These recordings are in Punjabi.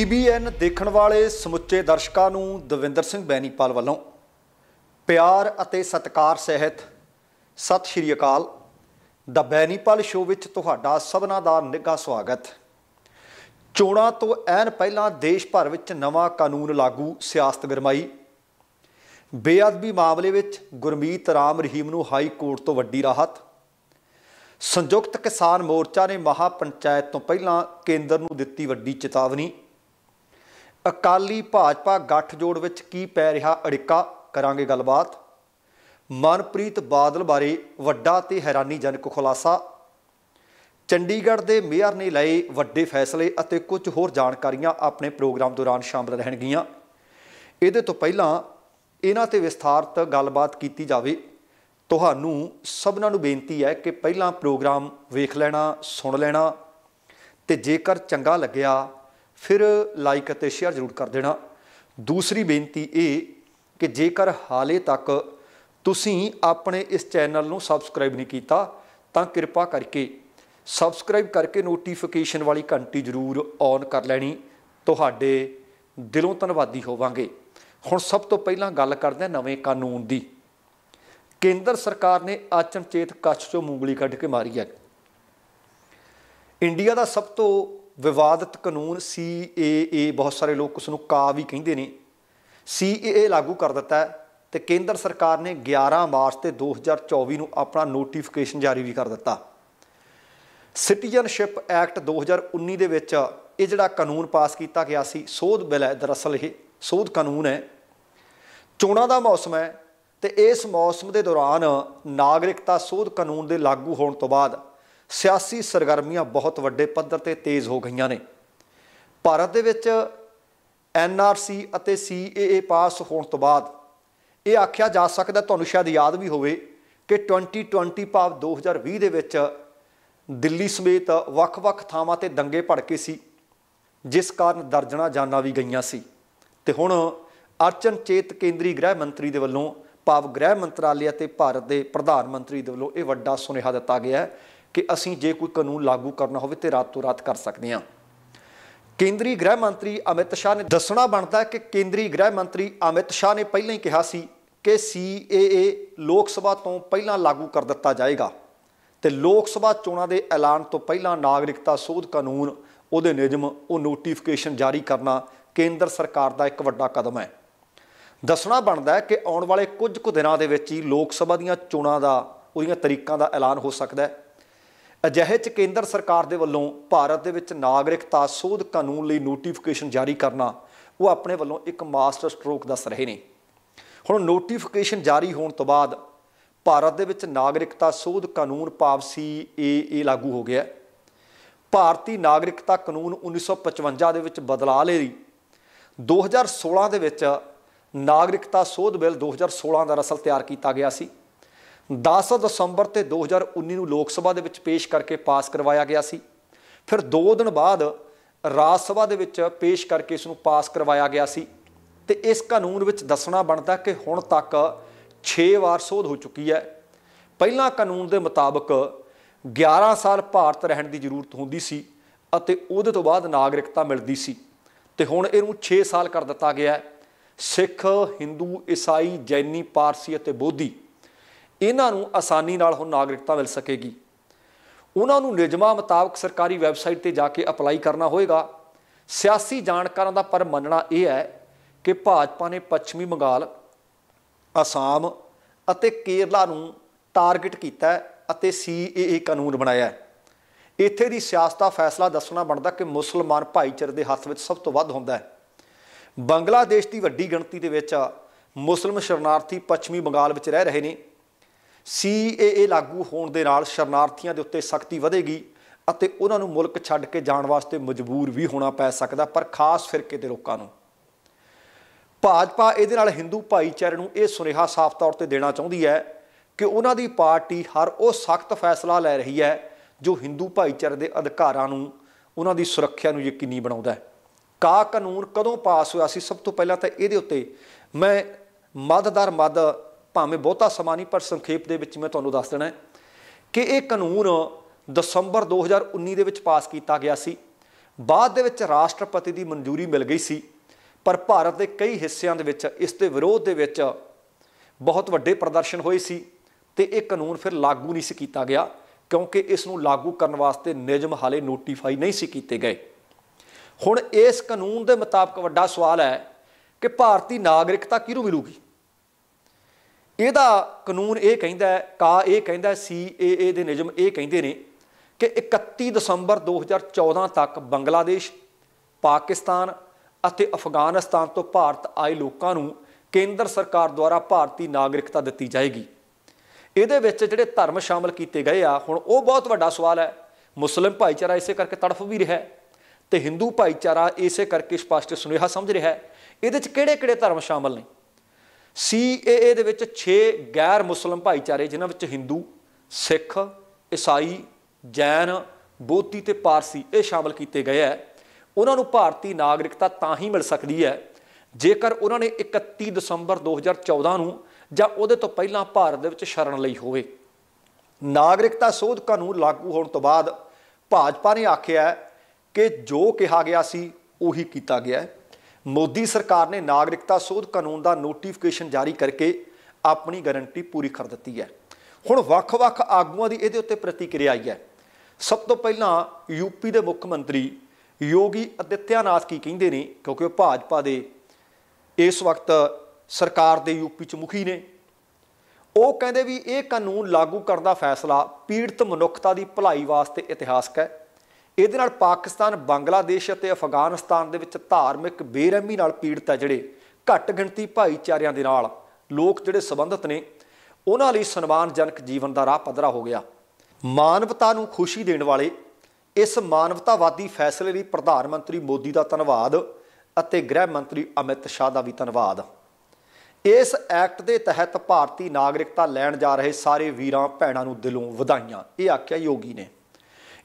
ਟੀਬੀਐਨ ਦੇਖਣ ਵਾਲੇ ਸਮੁੱਚੇ ਦਰਸ਼ਕਾਂ ਨੂੰ ਦਵਿੰਦਰ ਸਿੰਘ ਬੈਣੀਪਾਲ ਵੱਲੋਂ ਪਿਆਰ ਅਤੇ ਸਤਿਕਾਰ ਸਹਿਤ ਸਤਿ ਸ਼੍ਰੀ ਅਕਾਲ ਦਾ ਬੈਣੀਪਾਲ ਸ਼ੋਅ ਵਿੱਚ ਤੁਹਾਡਾ ਸਭਨਾ ਦਾ ਨਿੱਘਾ ਸਵਾਗਤ ਚੋਣਾਂ ਤੋਂ ਐਨ ਪਹਿਲਾਂ ਦੇਸ਼ ਭਰ ਵਿੱਚ ਨਵਾਂ ਕਾਨੂੰਨ ਲਾਗੂ ਸਿਆਸਤ ਗਰਮਾਈ ਬੇਅਦਬੀ ਮਾਮਲੇ ਵਿੱਚ ਗੁਰਮੀਤ ਰਾਮ ਰਹੀਮ ਨੂੰ ਹਾਈ ਕੋਰਟ ਤੋਂ ਵੱਡੀ ਰਾਹਤ ਸੰਯੁਕਤ ਕਿਸਾਨ ਮੋਰਚਾ ਨੇ ਮਹਾ ਪੰਚਾਇਤ ਤੋਂ ਪਹਿਲਾਂ ਕੇਂਦਰ ਨੂੰ ਦਿੱਤੀ ਵੱਡੀ ਚੇਤਾਵਨੀ ਅਕਾਲੀ ਭਾਜਪਾ ਗੱਠਜੋੜ ਵਿੱਚ ਕੀ ਪੈ ਰਿਹਾ ਅੜਿੱਕਾ ਕਰਾਂਗੇ ਗੱਲਬਾਤ ਮਨਪ੍ਰੀਤ ਬਾਦਲ ਬਾਰੇ ਵੱਡਾ ਤੇ ਹੈਰਾਨੀਜਨਕ ਖੁਲਾਸਾ ਚੰਡੀਗੜ੍ਹ ਦੇ ਮੇਅਰ ਨੇ ਲਏ ਵੱਡੇ ਫੈਸਲੇ ਅਤੇ ਕੁਝ ਹੋਰ ਜਾਣਕਾਰੀਆਂ ਆਪਣੇ ਪ੍ਰੋਗਰਾਮ ਦੌਰਾਨ ਸ਼ਾਮਲ ਰਹਿਣਗੀਆਂ ਇਹਦੇ ਤੋਂ ਪਹਿਲਾਂ ਇਹਨਾਂ ਤੇ ਵਿਸਥਾਰਤ ਗੱਲਬਾਤ ਕੀਤੀ ਜਾਵੇ ਤੁਹਾਨੂੰ ਸਭਨਾਂ ਨੂੰ ਬੇਨਤੀ ਹੈ ਕਿ ਪਹਿਲਾਂ ਪ੍ਰੋਗਰਾਮ ਵੇਖ ਲੈਣਾ ਸੁਣ ਲੈਣਾ ਤੇ ਜੇਕਰ ਚੰਗਾ ਲੱਗਿਆ ਫਿਰ ਲਾਈਕ ਅਤੇ ਸ਼ੇਅਰ ਜ਼ਰੂਰ ਕਰ ਦੇਣਾ ਦੂਸਰੀ ਬੇਨਤੀ ਇਹ ਕਿ ਜੇਕਰ ਹਾਲੇ ਤੱਕ ਤੁਸੀਂ ਆਪਣੇ ਇਸ ਚੈਨਲ ਨੂੰ ਸਬਸਕ੍ਰਾਈਬ ਨਹੀਂ ਕੀਤਾ ਤਾਂ ਕਿਰਪਾ ਕਰਕੇ ਸਬਸਕ੍ਰਾਈਬ ਕਰਕੇ ਨੋਟੀਫਿਕੇਸ਼ਨ ਵਾਲੀ ਘੰਟੀ ਜ਼ਰੂਰ ਔਨ ਕਰ ਲੈਣੀ ਤੁਹਾਡੇ ਦਿਲੋਂ ਧੰਨਵਾਦੀ ਹੋਵਾਂਗੇ ਹੁਣ ਸਭ ਤੋਂ ਪਹਿਲਾਂ ਗੱਲ ਕਰਦੇ ਹਾਂ ਨਵੇਂ ਕਾਨੂੰਨ ਦੀ ਕੇਂਦਰ ਸਰਕਾਰ ਨੇ ਚੇਤ ਕੱਛ ਚੋਂ ਮੂੰਗਲੀ ਕੱਢ ਕੇ ਮਾਰੀ ਹੈ ਇੰਡੀਆ ਦਾ ਸਭ ਤੋਂ ਵਿਵਾਦਿਤ ਕਾਨੂੰਨ ਸੀਏਏ ਬਹੁਤ ਸਾਰੇ ਲੋਕ ਉਸ ਨੂੰ ਕਾ ਵੀ ਕਹਿੰਦੇ ਨੇ ਸੀਏਏ ਲਾਗੂ ਕਰ ਦਿੱਤਾ ਤੇ ਕੇਂਦਰ ਸਰਕਾਰ ਨੇ 11 ਮਾਰਚ ਤੇ 2024 ਨੂੰ ਆਪਣਾ ਨੋਟੀਫਿਕੇਸ਼ਨ ਜਾਰੀ ਵੀ ਕਰ ਦਿੱਤਾ ਸਿਟੀਜ਼ਨਸ਼ਿਪ ਐਕਟ 2019 ਦੇ ਵਿੱਚ ਇਹ ਜਿਹੜਾ ਕਾਨੂੰਨ ਪਾਸ ਕੀਤਾ ਗਿਆ ਸੀ ਸੋਧ ਬਿੱਲ ਹੈ ਦਰਅਸਲ ਇਹ ਸੋਧ ਕਾਨੂੰਨ ਹੈ ਚੋਣਾਂ ਦਾ ਮੌਸਮ ਹੈ ਤੇ ਇਸ ਮੌਸਮ ਦੇ ਦੌਰਾਨ ਨਾਗਰਿਕਤਾ ਸੋਧ ਕਾਨੂੰਨ ਦੇ ਲਾਗੂ ਹੋਣ ਤੋਂ ਬਾਅਦ ਸਿਆਸੀ ਸਰਗਰਮੀਆਂ ਬਹੁਤ ਵੱਡੇ ਪੱਧਰ ਤੇ ਤੇਜ਼ ਹੋ ਗਈਆਂ ਨੇ ਭਾਰਤ ਦੇ ਵਿੱਚ ਐਨ ਆਰ ਸੀ ਅਤੇ ਸੀ ਏ ਪਾਸ ਹੋਣ ਤੋਂ ਬਾਅਦ ਇਹ ਆਖਿਆ ਜਾ ਸਕਦਾ ਤੁਹਾਨੂੰ ਸ਼ਾਇਦ ਯਾਦ ਵੀ ਹੋਵੇ ਕਿ 2020 ਭਾਵ 2020 ਦੇ ਵਿੱਚ ਦਿੱਲੀ ਸਮੇਤ ਵੱਖ-ਵੱਖ ਥਾਵਾਂ ਤੇ ਦੰਗੇ ਭੜਕੇ ਸੀ ਜਿਸ ਕਾਰਨ ਦਰਜਣਾ ਜਾਨਾਂ ਵੀ ਗਈਆਂ ਸੀ ਤੇ ਹੁਣ ਅਰਚਨ ਚੇਤ ਕੇਂਦਰੀ ਗ੍ਰਹਿ ਮੰਤਰੀ ਦੇ ਵੱਲੋਂ ਭਾਵ ਗ੍ਰਹਿ ਮੰਤਰਾਲੇ ਅਤੇ ਭਾਰਤ ਦੇ ਪ੍ਰਧਾਨ ਮੰਤਰੀ ਦੇ ਵੱਲੋਂ ਇਹ ਵੱਡਾ ਸੁਨੇਹਾ ਦਿੱਤਾ ਗਿਆ ਹੈ ਕਿ ਅਸੀਂ ਜੇ ਕੋਈ ਕਾਨੂੰਨ ਲਾਗੂ ਕਰਨਾ ਹੋਵੇ ਤੇ ਰਾਤੋਂ ਰਾਤ ਕਰ ਸਕਦੇ ਹਾਂ ਕੇਂਦਰੀ ਗ੍ਰਹਿ ਮੰਤਰੀ ਅਮਿਤ ਸ਼ਾਹ ਨੇ ਦੱਸਣਾ ਬਣਦਾ ਕਿ ਕੇਂਦਰੀ ਗ੍ਰਹਿ ਮੰਤਰੀ ਅਮਿਤ ਸ਼ਾਹ ਨੇ ਪਹਿਲਾਂ ਹੀ ਕਿਹਾ ਸੀ ਕਿ ਸੀਏਏ ਲੋਕ ਸਭਾ ਤੋਂ ਪਹਿਲਾਂ ਲਾਗੂ ਕਰ ਦਿੱਤਾ ਜਾਏਗਾ ਤੇ ਲੋਕ ਸਭਾ ਚੋਣਾਂ ਦੇ ਐਲਾਨ ਤੋਂ ਪਹਿਲਾਂ ਨਾਗਰਿਕਤਾ ਸੋਧ ਕਾਨੂੰਨ ਉਹਦੇ ਨਿਯਮ ਉਹ ਨੋਟੀਫਿਕੇਸ਼ਨ ਜਾਰੀ ਕਰਨਾ ਕੇਂਦਰ ਸਰਕਾਰ ਦਾ ਇੱਕ ਵੱਡਾ ਕਦਮ ਹੈ ਦੱਸਣਾ ਬਣਦਾ ਹੈ ਕਿ ਆਉਣ ਵਾਲੇ ਕੁਝ ਕੁ ਦਿਨਾਂ ਦੇ ਵਿੱਚ ਹੀ ਲੋਕ ਸਭਾ ਦੀਆਂ ਚੋਣਾਂ ਦਾ ਉਹਦੀਆਂ ਤਰੀਕਾਂ ਦਾ ਐਲਾਨ ਹੋ ਸਕਦਾ ਹੈ ਅਜਿਹੇ ਚ ਕੇਂਦਰ ਸਰਕਾਰ ਦੇ ਵੱਲੋਂ ਭਾਰਤ ਦੇ ਵਿੱਚ ਨਾਗਰਿਕਤਾ ਸੋਧ ਕਾਨੂੰਨ ਲਈ ਨੋਟੀਫਿਕੇਸ਼ਨ ਜਾਰੀ ਕਰਨਾ ਉਹ ਆਪਣੇ ਵੱਲੋਂ ਇੱਕ ਮਾਸਟਰ ਸਟ੍ਰੋਕ ਦੱਸ ਰਹੇ ਨੇ ਹੁਣ ਨੋਟੀਫਿਕੇਸ਼ਨ ਜਾਰੀ ਹੋਣ ਤੋਂ ਬਾਅਦ ਭਾਰਤ ਦੇ ਵਿੱਚ ਨਾਗਰਿਕਤਾ ਸੋਧ ਕਾਨੂੰਨ ਪਾਵਸੀ ਏਏ ਲਾਗੂ ਹੋ ਗਿਆ ਭਾਰਤੀ ਨਾਗਰਿਕਤਾ ਕਾਨੂੰਨ 1955 ਦੇ ਵਿੱਚ ਬਦਲਾਅ ਲਈ 2016 ਦੇ ਵਿੱਚ ਨਾਗਰਿਕਤਾ ਸੋਧ ਬਿੱਲ 2016 ਦਾ ਅਸਲ ਤਿਆਰ ਕੀਤਾ ਗਿਆ ਸੀ 10 ਦਸੰਬਰ ਤੇ 2019 ਨੂੰ ਲੋਕ ਸਭਾ ਦੇ ਵਿੱਚ ਪੇਸ਼ ਕਰਕੇ ਪਾਸ ਕਰਵਾਇਆ ਗਿਆ ਸੀ ਫਿਰ 2 ਦਿਨ ਬਾਅਦ ਰਾਜ ਸਭਾ ਦੇ ਵਿੱਚ ਪੇਸ਼ ਕਰਕੇ ਇਸ ਨੂੰ ਪਾਸ ਕਰਵਾਇਆ ਗਿਆ ਸੀ ਤੇ ਇਸ ਕਾਨੂੰਨ ਵਿੱਚ ਦੱਸਣਾ ਬਣਦਾ ਕਿ ਹੁਣ ਤੱਕ 6 ਵਾਰ ਸੋਧ ਹੋ ਚੁੱਕੀ ਹੈ ਪਹਿਲਾ ਕਾਨੂੰਨ ਦੇ ਮੁਤਾਬਕ 11 ਸਾਲ ਭਾਰਤ ਰਹਿਣ ਦੀ ਜ਼ਰੂਰਤ ਹੁੰਦੀ ਸੀ ਅਤੇ ਉਹਦੇ ਤੋਂ ਬਾਅਦ ਨਾਗਰਿਕਤਾ ਮਿਲਦੀ ਸੀ ਤੇ ਹੁਣ ਇਹਨੂੰ 6 ਸਾਲ ਕਰ ਦਿੱਤਾ ਗਿਆ ਹੈ ਸਿੱਖ ਹਿੰਦੂ ਈਸਾਈ ਜੈਨੀ ਪਾਰਸੀ ਅਤੇ ਬੋਧੀ ਇਹਨਾਂ ਨੂੰ ਆਸਾਨੀ ਨਾਲ ਹੁਣ ਨਾਗਰਿਕਤਾ ਮਿਲ ਸਕੇਗੀ ਉਹਨਾਂ ਨੂੰ ਨਿਯਮਾਂ ਮੁਤਾਬਕ ਸਰਕਾਰੀ ਵੈਬਸਾਈਟ ਤੇ ਜਾ ਕੇ ਅਪਲਾਈ ਕਰਨਾ ਹੋਏਗਾ ਸਿਆਸੀ ਜਾਣਕਾਰਾਂ ਦਾ ਪਰ ਮੰਨਣਾ ਇਹ ਹੈ ਕਿ ਭਾਜਪਾ ਨੇ ਪੱਛਮੀ ਬੰਗਾਲ ਅਸਾਮ ਅਤੇ ਕੇਰਲਾ ਨੂੰ ਟਾਰਗੇਟ ਕੀਤਾ ਅਤੇ ਸੀਏਏ ਕਾਨੂੰਨ ਬਣਾਇਆ ਹੈ ਇੱਥੇ ਦੀ ਸਿਆਸਤ ਦਾ ਫੈਸਲਾ ਦੱਸਣਾ ਬਣਦਾ ਕਿ ਮੁਸਲਮਾਨ ਭਾਈਚਾਰੇ ਦੇ ਹੱਥ ਵਿੱਚ ਸਭ ਤੋਂ ਵੱਧ ਹੁੰਦਾ ਹੈ ਬੰਗਲਾਦੇਸ਼ ਦੀ ਵੱਡੀ ਗਿਣਤੀ ਦੇ ਵਿੱਚ ਮੁਸਲਮ ਸ਼ਰਨਾਰਥੀ ਪੱਛਮੀ ਬੰਗਾਲ ਵਿੱਚ ਰਹਿ ਰਹੇ ਨੇ ਸੀਏਏ ਲਾਗੂ ਹੋਣ ਦੇ ਨਾਲ ਸ਼ਰਨਾਰਥੀਆਂ ਦੇ ਉੱਤੇ ਸਖਤੀ ਵਧੇਗੀ ਅਤੇ ਉਹਨਾਂ ਨੂੰ ਮੁਲਕ ਛੱਡ ਕੇ ਜਾਣ ਵਾਸਤੇ ਮਜਬੂਰ ਵੀ ਹੋਣਾ ਪੈ ਸਕਦਾ ਪਰ ਖਾਸ ਫਿਰਕੇ ਦੇ ਲੋਕਾਂ ਨੂੰ ਭਾਜਪਾ ਇਹਦੇ ਨਾਲ ਹਿੰਦੂ ਭਾਈਚਾਰੇ ਨੂੰ ਇਹ ਸੁਨੇਹਾ ਸਾਫ਼ ਤੌਰ ਤੇ ਦੇਣਾ ਚਾਹੁੰਦੀ ਹੈ ਕਿ ਉਹਨਾਂ ਦੀ ਪਾਰਟੀ ਹਰ ਉਹ ਸਖਤ ਫੈਸਲਾ ਲੈ ਰਹੀ ਹੈ ਜੋ ਹਿੰਦੂ ਭਾਈਚਾਰੇ ਦੇ ਅਧਿਕਾਰਾਂ ਨੂੰ ਉਹਨਾਂ ਦੀ ਸੁਰੱਖਿਆ ਨੂੰ ਯਕੀਨੀ ਬਣਾਉਂਦਾ ਹੈ ਕਾ ਕਾਨੂੰਨ ਕਦੋਂ ਪਾਸ ਹੋਇਆ ਸੀ ਸਭ ਤੋਂ ਪਹਿਲਾਂ ਤਾਂ ਇਹਦੇ ਉੱਤੇ ਮੈਂ ਮਦਦਾਰ ਮਦ ਭਾਵੇਂ ਬਹੁਤਾ ਸਮਾਂ ਨਹੀਂ ਪਰ ਸੰਖੇਪ ਦੇ ਵਿੱਚ ਮੈਂ ਤੁਹਾਨੂੰ ਦੱਸ ਦੇਣਾ ਕਿ ਇਹ ਕਾਨੂੰਨ ਦਸੰਬਰ 2019 ਦੇ ਵਿੱਚ ਪਾਸ ਕੀਤਾ ਗਿਆ ਸੀ ਬਾਅਦ ਦੇ ਵਿੱਚ ਰਾਸ਼ਟਰਪਤੀ ਦੀ ਮਨਜ਼ੂਰੀ ਮਿਲ ਗਈ ਸੀ ਪਰ ਭਾਰਤ ਦੇ ਕਈ ਹਿੱਸਿਆਂ ਦੇ ਵਿੱਚ ਇਸ ਦੇ ਵਿਰੋਧ ਦੇ ਵਿੱਚ ਬਹੁਤ ਵੱਡੇ ਪ੍ਰਦਰਸ਼ਨ ਹੋਏ ਸੀ ਤੇ ਇਹ ਕਾਨੂੰਨ ਫਿਰ ਲਾਗੂ ਨਹੀਂ ਸੀ ਕੀਤਾ ਗਿਆ ਕਿਉਂਕਿ ਇਸ ਨੂੰ ਲਾਗੂ ਕਰਨ ਵਾਸਤੇ ਨਿਯਮ ਹਾਲੇ ਨੋਟੀਫਾਈ ਨਹੀਂ ਸੀ ਕੀਤੇ ਗਏ ਹੁਣ ਇਸ ਕਾਨੂੰਨ ਦੇ ਮੁਤਾਬਕ ਵੱਡਾ ਸਵਾਲ ਹੈ ਕਿ ਭਾਰਤੀ ਨਾਗਰਿਕਤਾ ਕਿਹਨੂੰ ਮਿਲੂਗੀ ਇਹਦਾ ਕਾਨੂੰਨ ਇਹ ਕਹਿੰਦਾ ਕਾ ਇਹ ਕਹਿੰਦਾ ਸੀਏਏ ਦੇ ਨਿਯਮ ਇਹ ਕਹਿੰਦੇ ਨੇ ਕਿ 31 ਦਸੰਬਰ 2014 ਤੱਕ ਬੰਗਲਾਦੇਸ਼ ਪਾਕਿਸਤਾਨ ਅਤੇ ਅਫਗਾਨਿਸਤਾਨ ਤੋਂ ਭਾਰਤ ਆਏ ਲੋਕਾਂ ਨੂੰ ਕੇਂਦਰ ਸਰਕਾਰ ਦੁਆਰਾ ਭਾਰਤੀ ਨਾਗਰਿਕਤਾ ਦਿੱਤੀ ਜਾਏਗੀ ਇਹਦੇ ਵਿੱਚ ਜਿਹੜੇ ਧਰਮ ਸ਼ਾਮਲ ਕੀਤੇ ਗਏ ਆ ਹੁਣ ਉਹ ਬਹੁਤ ਵੱਡਾ ਸਵਾਲ ਹੈ ਮੁਸਲਿਮ ਭਾਈਚਾਰਾ ਇਸੇ ਕਰਕੇ ਤੜਫ ਵੀ ਰਿਹਾ ਤੇ ਹਿੰਦੂ ਭਾਈਚਾਰਾ ਇਸੇ ਕਰਕੇ ਸਪਸ਼ਟ ਸੁਨੇਹਾ ਸਮਝ ਰਿਹਾ ਇਹਦੇ 'ਚ ਕਿਹੜੇ-ਕਿਹੜੇ ਧਰਮ ਸ਼ਾਮਲ ਨੇ ਸੀਏਏ ਦੇ ਵਿੱਚ 6 ਗੈਰ ਮੁਸਲਮ ਭਾਈਚਾਰੇ ਜਿਨ੍ਹਾਂ ਵਿੱਚ ਹਿੰਦੂ ਸਿੱਖ ਈਸਾਈ ਜੈਨ ਬੋਧੀ ਤੇ ਪਾਰਸੀ ਇਹ ਸ਼ਾਮਲ ਕੀਤੇ ਗਏ ਹੈ ਉਹਨਾਂ ਨੂੰ ਭਾਰਤੀ ਨਾਗਰਿਕਤਾ ਤਾਂ ਹੀ ਮਿਲ ਸਕਦੀ ਹੈ ਜੇਕਰ ਉਹਨਾਂ ਨੇ 31 ਦਸੰਬਰ 2014 ਨੂੰ ਜਾਂ ਉਹਦੇ ਤੋਂ ਪਹਿਲਾਂ ਭਾਰਤ ਦੇ ਵਿੱਚ ਸ਼ਰਨ ਲਈ ਹੋਵੇ ਨਾਗਰਿਕਤਾ ਸੋਧ ਕਾਨੂੰਨ ਲਾਗੂ ਹੋਣ ਤੋਂ ਬਾਅਦ ਭਾਜਪਾ ਨੇ ਆਖਿਆ ਕਿ ਜੋ ਕਿਹਾ ਗਿਆ ਸੀ ਉਹੀ ਕੀਤਾ ਗਿਆ ਹੈ ਮੋਦੀ ਸਰਕਾਰ ਨੇ ਨਾਗਰਿਕਤਾ ਸੋਧ ਕਾਨੂੰਨ ਦਾ ਨੋਟੀਫਿਕੇਸ਼ਨ ਜਾਰੀ ਕਰਕੇ ਆਪਣੀ ਗਾਰੰਟੀ ਪੂਰੀ ਕਰ ਦਿੱਤੀ ਹੈ ਹੁਣ ਵੱਖ-ਵੱਖ ਆਗੂਆਂ ਦੀ ਇਹਦੇ ਉੱਤੇ ਪ੍ਰਤੀਕਿਰਿਆ ਆਈ ਹੈ ਸਭ ਤੋਂ ਪਹਿਲਾਂ ਯੂਪੀ ਦੇ ਮੁੱਖ ਮੰਤਰੀ ਯੋਗੀ ਅਦਿੱਤਿਆਨਾਥ ਕੀ ਕਹਿੰਦੇ ਨੇ ਕਿਉਂਕਿ ਉਹ ਭਾਜਪਾ ਦੇ ਇਸ ਵਕਤ ਸਰਕਾਰ ਦੇ ਯੂਪੀ ਚ ਮੁਖੀ ਨੇ ਉਹ ਕਹਿੰਦੇ ਵੀ ਇਹ ਕਾਨੂੰਨ ਲਾਗੂ ਕਰਨ ਦਾ ਫੈਸਲਾ ਪੀੜਤ ਮਨੁੱਖਤਾ ਦੀ ਭਲਾਈ ਵਾਸਤੇ ਇਤਿਹਾਸਕ ਹੈ ਇਹਦੇ ਨਾਲ ਪਾਕਿਸਤਾਨ ਬੰਗਲਾਦੇਸ਼ ਅਤੇ ਅਫਗਾਨਿਸਤਾਨ ਦੇ ਵਿੱਚ ਧਾਰਮਿਕ ਬੇਰਹਿਮੀ ਨਾਲ ਪੀੜਤ ਹੈ ਜਿਹੜੇ ਘੱਟ ਗਿਣਤੀ ਭਾਈਚਾਰਿਆਂ ਦੇ ਨਾਲ ਲੋਕ ਜਿਹੜੇ ਸੰਬੰਧਤ ਨੇ ਉਹਨਾਂ ਲਈ ਸਨਮਾਨਜਨਕ ਜੀਵਨ ਦਾ ਰਾਹ ਪੱਧਰਾ ਹੋ ਗਿਆ ਮਾਨਵਤਾ ਨੂੰ ਖੁਸ਼ੀ ਦੇਣ ਵਾਲੇ ਇਸ ਮਾਨਵਤਾਵਾਦੀ ਫੈਸਲੇ ਲਈ ਪ੍ਰਧਾਨ ਮੰਤਰੀ ਮੋਦੀ ਦਾ ਧੰਨਵਾਦ ਅਤੇ ਗ੍ਰਹਿ ਮੰਤਰੀ ਅਮਿਤ ਸ਼ਾਹ ਦਾ ਵੀ ਧੰਨਵਾਦ ਇਸ ਐਕਟ ਦੇ ਤਹਿਤ ਭਾਰਤੀ ਨਾਗਰਿਕਤਾ ਲੈਣ ਜਾ ਰਹੇ ਸਾਰੇ ਵੀਰਾਂ ਭੈਣਾਂ ਨੂੰ ਦਿਲੋਂ ਵਧਾਈਆਂ ਇਹ ਆਖਿਆ ਯੋਗੀ ਨੇ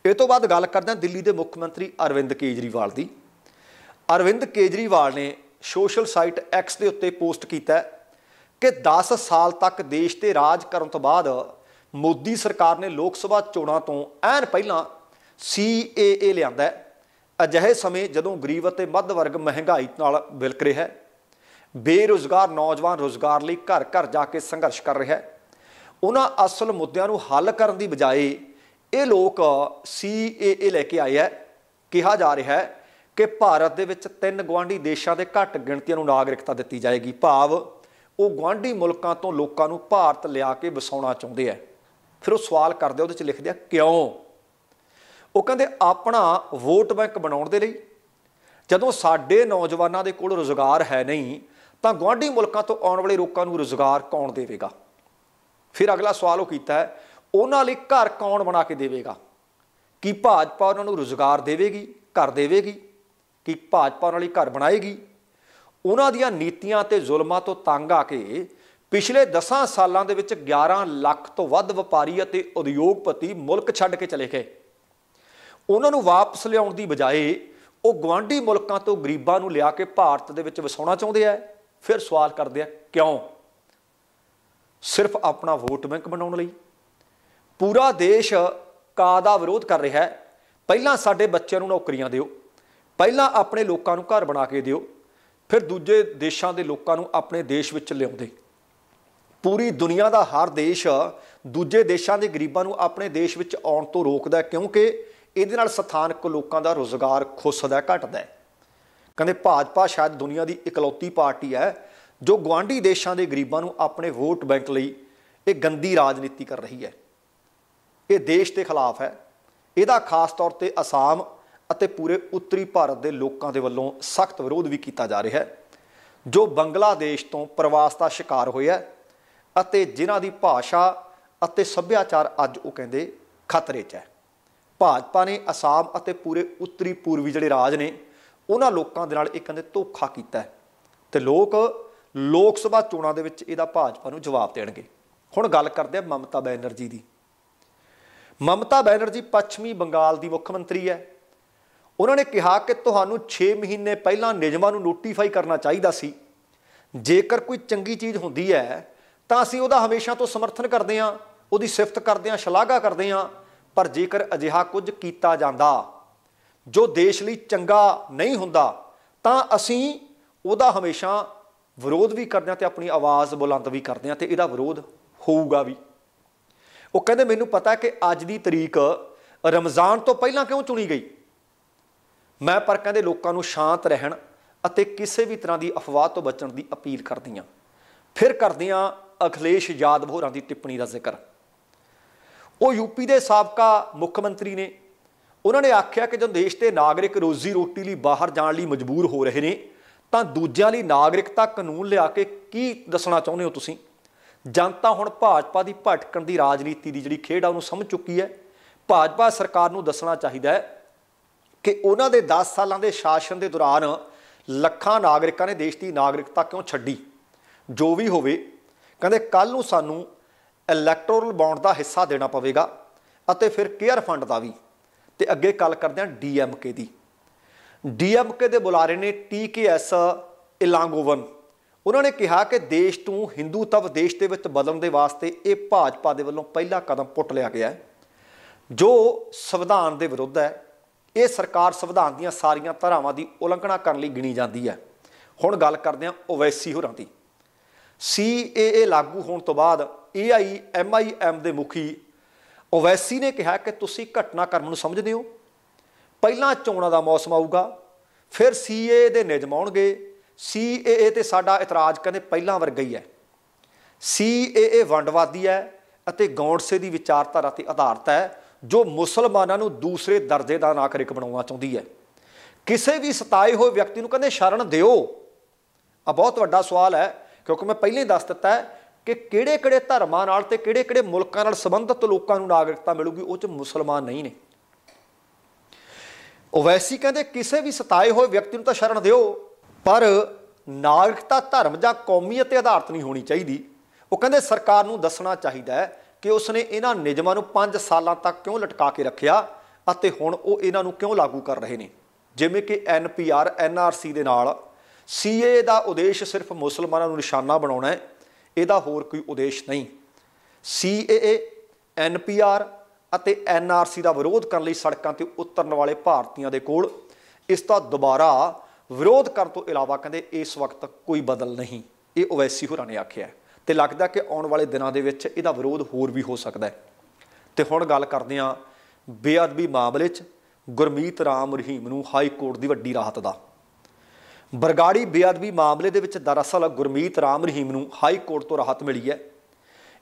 ਇਹ ਤੋਂ ਬਾਅਦ ਗੱਲ ਕਰਦੇ ਹਾਂ ਦਿੱਲੀ ਦੇ ਮੁੱਖ ਮੰਤਰੀ ਅਰਵਿੰਦ ਕੇਜਰੀਵਾਲ ਦੀ ਅਰਵਿੰਦ ਕੇਜਰੀਵਾਲ ਨੇ ਸੋਸ਼ਲ ਸਾਈਟ ਐਕਸ ਦੇ ਉੱਤੇ ਪੋਸਟ ਕੀਤਾ ਕਿ 10 ਸਾਲ ਤੱਕ ਦੇਸ਼ ਤੇ ਰਾਜ ਕਰਨ ਤੋਂ ਬਾਅਦ ਮੋਦੀ ਸਰਕਾਰ ਨੇ ਲੋਕ ਸਭਾ ਚੋਣਾਂ ਤੋਂ ਐਨ ਪਹਿਲਾਂ ਸੀਏਏ ਲਿਆਂਦਾ ਅਜਿਹੇ ਸਮੇਂ ਜਦੋਂ ਗਰੀਬ ਅਤੇ ਮੱਧ ਵਰਗ ਮਹਿੰਗਾਈ ਨਾਲ ਬਿਲਕ ਰਿਹਾ ਹੈ ਬੇਰੋਜ਼ਗਾਰ ਨੌਜਵਾਨ ਰੋਜ਼ਗਾਰ ਲਈ ਘਰ ਘਰ ਜਾ ਕੇ ਸੰਘਰਸ਼ ਕਰ ਰਿਹਾ ਹੈ ਉਹਨਾਂ ਅਸਲ ਮੁੱਦਿਆਂ ਨੂੰ ਹੱਲ ਕਰਨ ਦੀ ਬਜਾਏ ਇਹ ਲੋਕ ਸੀਏਏ ਲੈ ਕੇ ਆਏ ਹੈ ਕਿਹਾ ਜਾ ਰਿਹਾ ਹੈ ਕਿ ਭਾਰਤ ਦੇ ਵਿੱਚ ਤਿੰਨ ਗਵਾਂਢੀ ਦੇਸ਼ਾਂ ਦੇ ਘੱਟ ਗਿਣਤੀਆਂ ਨੂੰ ਨਾਗਰਿਕਤਾ ਦਿੱਤੀ ਜਾਏਗੀ ਭਾਵ ਉਹ ਗਵਾਂਢੀ ਮੁਲਕਾਂ ਤੋਂ ਲੋਕਾਂ ਨੂੰ ਭਾਰਤ ਲਿਆ ਕੇ ਵਸਾਉਣਾ ਚਾਹੁੰਦੇ ਆ ਫਿਰ ਉਹ ਸਵਾਲ ਕਰਦੇ ਉਹਦੇ ਚ ਲਿਖਦੇ ਆ ਕਿਉਂ ਉਹ ਕਹਿੰਦੇ ਆਪਣਾ ਵੋਟ ਬੈਂਕ ਬਣਾਉਣ ਦੇ ਲਈ ਜਦੋਂ ਸਾਡੇ ਨੌਜਵਾਨਾਂ ਦੇ ਕੋਲ ਰੋਜ਼ਗਾਰ ਹੈ ਨਹੀਂ ਤਾਂ ਗਵਾਂਢੀ ਮੁਲਕਾਂ ਤੋਂ ਆਉਣ ਵਾਲੇ ਲੋਕਾਂ ਨੂੰ ਰੋਜ਼ਗਾਰ ਕੌਣ ਦੇਵੇਗਾ ਫਿਰ ਅਗਲਾ ਸਵਾਲ ਉਹ ਕੀਤਾ ਹੈ ਉਹਨਾਂ ਲਈ ਘਰ ਕੌਣ ਬਣਾ ਕੇ ਦੇਵੇਗਾ ਕੀ ਭਾਜਪਾ ਉਹਨਾਂ ਨੂੰ ਰੋਜ਼ਗਾਰ ਦੇਵੇਗੀ ਘਰ ਦੇਵੇਗੀ ਕੀ ਭਾਜਪਾ ਉਹਨਾਂ ਲਈ ਘਰ ਬਣਾਏਗੀ ਉਹਨਾਂ ਦੀਆਂ ਨੀਤੀਆਂ ਤੇ ਜ਼ੁਲਮਾਂ ਤੋਂ ਤੰਗ ਆ ਕੇ ਪਿਛਲੇ 10 ਸਾਲਾਂ ਦੇ ਵਿੱਚ 11 ਲੱਖ ਤੋਂ ਵੱਧ ਵਪਾਰੀ ਅਤੇ ਉਦਯੋਗਪਤੀ ਮੁਲਕ ਛੱਡ ਕੇ ਚਲੇ ਗਏ ਉਹਨਾਂ ਨੂੰ ਵਾਪਸ ਲਿਆਉਣ ਦੀ ਬਜਾਏ ਉਹ ਗਵਾਂਢੀ ਮੁਲਕਾਂ ਤੋਂ ਗਰੀਬਾਂ ਨੂੰ ਲਿਆ ਕੇ ਭਾਰਤ ਦੇ ਵਿੱਚ ਵਸਾਉਣਾ ਚਾਹੁੰਦੇ ਆ ਫਿਰ ਸਵਾਲ ਕਰਦੇ ਆ ਕਿਉਂ ਸਿਰਫ ਆਪਣਾ ਵੋਟ ਬੈਂਕ ਬਣਾਉਣ ਲਈ ਪੂਰਾ ਦੇਸ਼ ਕਾ ਦਾ ਵਿਰੋਧ ਕਰ ਰਿਹਾ ਹੈ ਪਹਿਲਾਂ ਸਾਡੇ ਬੱਚਿਆਂ ਨੂੰ ਨੌਕਰੀਆਂ ਦਿਓ ਪਹਿਲਾਂ ਆਪਣੇ ਲੋਕਾਂ ਨੂੰ ਘਰ ਬਣਾ ਕੇ ਦਿਓ ਫਿਰ ਦੂਜੇ ਦੇਸ਼ਾਂ ਦੇ ਲੋਕਾਂ ਨੂੰ ਆਪਣੇ ਦੇਸ਼ ਵਿੱਚ ਲਿਆਉਂਦੇ ਪੂਰੀ ਦੁਨੀਆ ਦਾ ਹਰ ਦੇਸ਼ ਦੂਜੇ ਦੇਸ਼ਾਂ ਦੇ ਗਰੀਬਾਂ ਨੂੰ ਆਪਣੇ ਦੇਸ਼ ਵਿੱਚ ਆਉਣ ਤੋਂ ਰੋਕਦਾ ਕਿਉਂਕਿ ਇਹਦੇ ਨਾਲ ਸਥਾਨਕ ਲੋਕਾਂ ਦਾ ਰੋਜ਼ਗਾਰ ਖੁੱਸਦਾ ਘਟਦਾ ਹੈ ਕਹਿੰਦੇ ਭਾਜਪਾ ਸ਼ਾਇਦ ਦੁਨੀਆ ਦੀ ਇਕਲੌਤੀ ਪਾਰਟੀ ਹੈ ਜੋ ਗਵਾਂਢੀ ਦੇਸ਼ਾਂ ਦੇ ਗਰੀਬਾਂ ਨੂੰ ਆਪਣੇ ਵੋਟ ਬੈਂਕ ਲਈ ਇਹ ਗੰਦੀ ਰਾਜਨੀਤੀ ਕਰ ਰਹੀ ਹੈ ਇਹ ਦੇਸ਼ ਦੇ ਖਿਲਾਫ ਹੈ ਇਹਦਾ ਖਾਸ ਤੌਰ ਤੇ ਅਸਾਮ ਅਤੇ ਪੂਰੇ ਉੱਤਰੀ ਭਾਰਤ ਦੇ ਲੋਕਾਂ ਦੇ ਵੱਲੋਂ ਸਖਤ ਵਿਰੋਧ ਵੀ ਕੀਤਾ ਜਾ ਰਿਹਾ ਹੈ ਜੋ ਬੰਗਲਾਦੇਸ਼ ਤੋਂ ਪ੍ਰਵਾਸ ਦਾ ਸ਼ਿਕਾਰ ਹੋਇਆ ਅਤੇ ਜਿਨ੍ਹਾਂ ਦੀ ਭਾਸ਼ਾ ਅਤੇ ਸੱਭਿਆਚਾਰ ਅੱਜ ਉਹ ਕਹਿੰਦੇ ਖਤਰੇ 'ਚ ਹੈ ਭਾਜਪਾ ਨੇ ਅਸਾਮ ਅਤੇ ਪੂਰੇ ਉੱਤਰੀ ਪੂਰਬੀ ਜਿਹੜੇ ਰਾਜ ਨੇ ਉਹਨਾਂ ਲੋਕਾਂ ਦੇ ਨਾਲ ਇਹ ਕਹਿੰਦੇ ਧੋਖਾ ਕੀਤਾ ਹੈ ਤੇ ਲੋਕ ਲੋਕ ਸਭਾ ਚੋਣਾਂ ਦੇ ਵਿੱਚ ਇਹਦਾ ਭਾਜਪਾ ਨੂੰ ਜਵਾਬ ਦੇਣਗੇ ਹੁਣ ਗੱਲ ਕਰਦੇ ਆ ਮਮਤਾ ਬੈਨਰਜੀ ਦੀ ਮਮਤਾ ਬੈਨਰਜੀ ਪੱਛਮੀ ਬੰਗਾਲ ਦੀ ਮੁੱਖ ਮੰਤਰੀ ਹੈ ਉਹਨਾਂ ਨੇ ਕਿਹਾ ਕਿ ਤੁਹਾਨੂੰ 6 ਮਹੀਨੇ ਪਹਿਲਾਂ ਨਿਯਮਾਂ ਨੂੰ ਨੋਟੀਫਾਈ ਕਰਨਾ ਚਾਹੀਦਾ ਸੀ ਜੇਕਰ ਕੋਈ ਚੰਗੀ ਚੀਜ਼ ਹੁੰਦੀ ਹੈ ਤਾਂ ਅਸੀਂ ਉਹਦਾ ਹਮੇਸ਼ਾ ਤੋਂ ਸਮਰਥਨ ਕਰਦੇ ਹਾਂ ਉਹਦੀ ਸਿਫਤ ਕਰਦੇ ਹਾਂ ਸ਼ਲਾਘਾ ਕਰਦੇ ਹਾਂ ਪਰ ਜੇਕਰ ਅਜਿਹਾ ਕੁਝ ਕੀਤਾ ਜਾਂਦਾ ਜੋ ਦੇਸ਼ ਲਈ ਚੰਗਾ ਨਹੀਂ ਹੁੰਦਾ ਤਾਂ ਅਸੀਂ ਉਹਦਾ ਹਮੇਸ਼ਾ ਵਿਰੋਧ ਵੀ ਕਰਦੇ ਹਾਂ ਤੇ ਆਪਣੀ ਆਵਾਜ਼ ਬੁਲੰਦ ਵੀ ਕਰਦੇ ਹਾਂ ਤੇ ਇਹਦਾ ਵਿਰੋਧ ਹੋਊਗਾ ਵੀ ਉਹ ਕਹਿੰਦੇ ਮੈਨੂੰ ਪਤਾ ਕਿ ਅੱਜ ਦੀ ਤਰੀਕ ਰਮਜ਼ਾਨ ਤੋਂ ਪਹਿਲਾਂ ਕਿਉਂ ਚੁਣੀ ਗਈ ਮੈਂ ਪਰ ਕਹਿੰਦੇ ਲੋਕਾਂ ਨੂੰ ਸ਼ਾਂਤ ਰਹਿਣ ਅਤੇ ਕਿਸੇ ਵੀ ਤਰ੍ਹਾਂ ਦੀ ਅਫਵਾਹ ਤੋਂ ਬਚਣ ਦੀ ਅਪੀਲ ਕਰਦੀਆਂ ਫਿਰ ਆ ਅਖਲੇਸ਼ ਯਾਦਵ ਹੋਰਾਂ ਦੀ ਟਿੱਪਣੀ ਦਾ ਜ਼ਿਕਰ ਉਹ ਯੂਪੀ ਦੇ ਸਾਬਕਾ ਮੁੱਖ ਮੰਤਰੀ ਨੇ ਉਹਨਾਂ ਨੇ ਆਖਿਆ ਕਿ ਜਦੋਂ ਦੇਸ਼ ਦੇ ਨਾਗਰਿਕ ਰੋਜ਼ੀ ਰੋਟੀ ਲਈ ਬਾਹਰ ਜਾਣ ਲਈ ਮਜਬੂਰ ਹੋ ਰਹੇ ਨੇ ਤਾਂ ਦੂਜਿਆਂ ਲਈ ਨਾਗਰਿਕਤਾ ਕਾਨੂੰਨ ਲਿਆ ਕੇ ਕੀ ਦੱਸਣਾ ਚਾਹੁੰਦੇ ਹੋ ਤੁਸੀਂ ਜਨਤਾ ਹੁਣ ਭਾਜਪਾ ਦੀ ਭਟਕਣ ਦੀ ਰਾਜਨੀਤੀ ਦੀ ਜਿਹੜੀ ਖੇਡ ਆ ਉਹਨੂੰ ਸਮਝ ਚੁੱਕੀ ਹੈ ਭਾਜਪਾ ਸਰਕਾਰ ਨੂੰ ਦੱਸਣਾ ਚਾਹੀਦਾ ਹੈ ਕਿ ਉਹਨਾਂ ਦੇ 10 ਸਾਲਾਂ ਦੇ ਸ਼ਾਸਨ ਦੇ ਦੌਰਾਨ ਲੱਖਾਂ ਨਾਗਰਿਕਾਂ ਨੇ ਦੇਸ਼ ਦੀ ਨਾਗਰਿਕਤਾ ਕਿਉਂ ਛੱਡੀ ਜੋ ਵੀ ਹੋਵੇ ਕਹਿੰਦੇ ਕੱਲ ਨੂੰ ਸਾਨੂੰ ਇਲੈਕਟੋਰਲ ਬੌਂਡ ਦਾ ਹਿੱਸਾ ਦੇਣਾ ਪਵੇਗਾ ਅਤੇ ਫਿਰ ਕੇਅਰ ਫੰਡ ਦਾ ਵੀ ਤੇ ਅੱਗੇ ਗੱਲ ਕਰਦੇ ਹਾਂ ਡੀਐਮਕੇ ਦੀ ਡੀਐਮਕੇ ਦੇ ਬੁਲਾਰੇ ਨੇ ਟੀਕੇਐਸ ਇਲਾਂਗੋਵਨ ਉਹਨਾਂ ਨੇ ਕਿਹਾ ਕਿ ਦੇਸ਼ ਨੂੰ ਹਿੰਦੂਤਵ ਦੇਸ਼ ਦੇ ਵਿੱਚ ਬਦਲਣ ਦੇ ਵਾਸਤੇ ਇਹ ਭਾਜਪਾ ਦੇ ਵੱਲੋਂ ਪਹਿਲਾ ਕਦਮ ਪੁੱਟ ਲਿਆ ਗਿਆ ਹੈ ਜੋ ਸੰਵਿਧਾਨ ਦੇ ਵਿਰੁੱਧ ਹੈ ਇਹ ਸਰਕਾਰ ਸੰਵਿਧਾਨ ਦੀਆਂ ਸਾਰੀਆਂ ਧਾਰਾਵਾਂ ਦੀ ਉਲੰਘਣਾ ਕਰਨ ਲਈ ਗਿਣੀ ਜਾਂਦੀ ਹੈ ਹੁਣ ਗੱਲ ਕਰਦੇ ਹਾਂ ਓਵੈਸੀ ਹੋਰਾਂ ਦੀ ਸੀਏਏ ਲਾਗੂ ਹੋਣ ਤੋਂ ਬਾਅਦ ਐਮਆਈਐਮ ਦੇ ਮੁਖੀ ਓਵੈਸੀ ਨੇ ਕਿਹਾ ਕਿ ਤੁਸੀਂ ਘਟਨਾਕ੍ਰਮ ਨੂੰ ਸਮਝਦੇ ਹੋ ਪਹਿਲਾਂ ਚੋਣਾਂ ਦਾ ਮੌਸਮ ਆਊਗਾ ਫਿਰ ਸੀਏ ਦੇ ਨਿਯਮ ਆਉਣਗੇ ਏ ਤੇ ਸਾਡਾ ਇਤਰਾਜ਼ ਕਹਿੰਦੇ ਪਹਿਲਾਂ ਵਰਗਾ ਹੀ ਹੈ ਏ ਵੰਡਵਾਦੀ ਹੈ ਅਤੇ ਗੌਂਡਸੇ ਦੀ ਵਿਚਾਰਧਾਰਾ ਤੇ ਆਧਾਰਿਤ ਹੈ ਜੋ ਮੁਸਲਮਾਨਾਂ ਨੂੰ ਦੂਸਰੇ ਦਰਜੇ ਦਾ ਨਾਗਰਿਕ ਬਣਾਉਣਾ ਚਾਹੁੰਦੀ ਹੈ ਕਿਸੇ ਵੀ ਸਤਾਏ ਹੋਏ ਵਿਅਕਤੀ ਨੂੰ ਕਹਿੰਦੇ ਸ਼ਰਨ ਦਿਓ ਆ ਬਹੁਤ ਵੱਡਾ ਸਵਾਲ ਹੈ ਕਿਉਂਕਿ ਮੈਂ ਪਹਿਲਾਂ ਹੀ ਦੱਸ ਦਿੱਤਾ ਹੈ ਕਿ ਕਿਹੜੇ ਕਿਹੜੇ ਧਰਮਾਂ ਨਾਲ ਤੇ ਕਿਹੜੇ ਕਿਹੜੇ ਮੁਲਕਾਂ ਨਾਲ ਸੰਬੰਧਿਤ ਲੋਕਾਂ ਨੂੰ ਨਾਗਰਿਕਤਾ ਮਿਲੂਗੀ ਉਹ ਚ ਮੁਸਲਮਾਨ ਨਹੀਂ ਨੇ ਉਹ ਵੈਸੀ ਕਹਿੰਦੇ ਕਿਸੇ ਵੀ ਸਤਾਏ ਹੋਏ ਵਿਅਕਤੀ ਨੂੰ ਤਾਂ ਸ਼ਰਨ ਦਿਓ ਪਰ ਨਾਗਰਿਕਤਾ ਧਰਮ ਜਾਂ ਕੌਮੀਅਤ ਤੇ ਆਧਾਰਤ ਨਹੀਂ ਹੋਣੀ ਚਾਹੀਦੀ ਉਹ ਕਹਿੰਦੇ ਸਰਕਾਰ ਨੂੰ ਦੱਸਣਾ ਚਾਹੀਦਾ ਹੈ ਕਿ ਉਸਨੇ ਇਹਨਾਂ ਨਿਯਮਾਂ ਨੂੰ 5 ਸਾਲਾਂ ਤੱਕ ਕਿਉਂ ਲਟਕਾ ਕੇ ਰੱਖਿਆ ਅਤੇ ਹੁਣ ਉਹ ਇਹਨਾਂ ਨੂੰ ਕਿਉਂ ਲਾਗੂ ਕਰ ਰਹੇ ਨੇ ਜਿਵੇਂ ਕਿ ਐਨਪੀਆਰ ਐਨਆਰਸੀ ਦੇ ਨਾਲ ਸੀਏ ਦਾ ਉਦੇਸ਼ ਸਿਰਫ ਮੁਸਲਮਾਨਾਂ ਨੂੰ ਨਿਸ਼ਾਨਾ ਬਣਾਉਣਾ ਹੈ ਇਹਦਾ ਹੋਰ ਕੋਈ ਉਦੇਸ਼ ਨਹੀਂ ਸੀਏਏ ਐਨਪੀਆਰ ਅਤੇ ਐਨਆਰਸੀ ਦਾ ਵਿਰੋਧ ਕਰਨ ਲਈ ਸੜਕਾਂ ਤੇ ਉਤਰਨ ਵਾਲੇ ਭਾਰਤੀਆਂ ਦੇ ਕੋਲ ਇਸ ਦਾ ਦੁਬਾਰਾ ਵਿਰੋਧ ਕਰਨ ਤੋਂ ਇਲਾਵਾ ਕਹਿੰਦੇ ਇਸ ਵਕਤ ਕੋਈ ਬਦਲ ਨਹੀਂ ਇਹ ਓਵੈਸੀ ਹੋਰਾਂ ਨੇ ਆਖਿਆ ਤੇ ਲੱਗਦਾ ਕਿ ਆਉਣ ਵਾਲੇ ਦਿਨਾਂ ਦੇ ਵਿੱਚ ਇਹਦਾ ਵਿਰੋਧ ਹੋਰ ਵੀ ਹੋ ਸਕਦਾ ਹੈ ਤੇ ਹੁਣ ਗੱਲ ਕਰਦੇ ਆ ਬੇਅਦਬੀ ਮਾਮਲੇ 'ਚ ਗੁਰਮੀਤ ਰਾਮ ਰਹੀਮ ਨੂੰ ਹਾਈ ਕੋਰਟ ਦੀ ਵੱਡੀ ਰਾਹਤ ਦਾ ਬਰਗਾੜੀ ਬੇਅਦਬੀ ਮਾਮਲੇ ਦੇ ਵਿੱਚ ਦਰਅਸਲ ਗੁਰਮੀਤ ਰਾਮ ਰਹੀਮ ਨੂੰ ਹਾਈ ਕੋਰਟ ਤੋਂ ਰਾਹਤ ਮਿਲੀ ਹੈ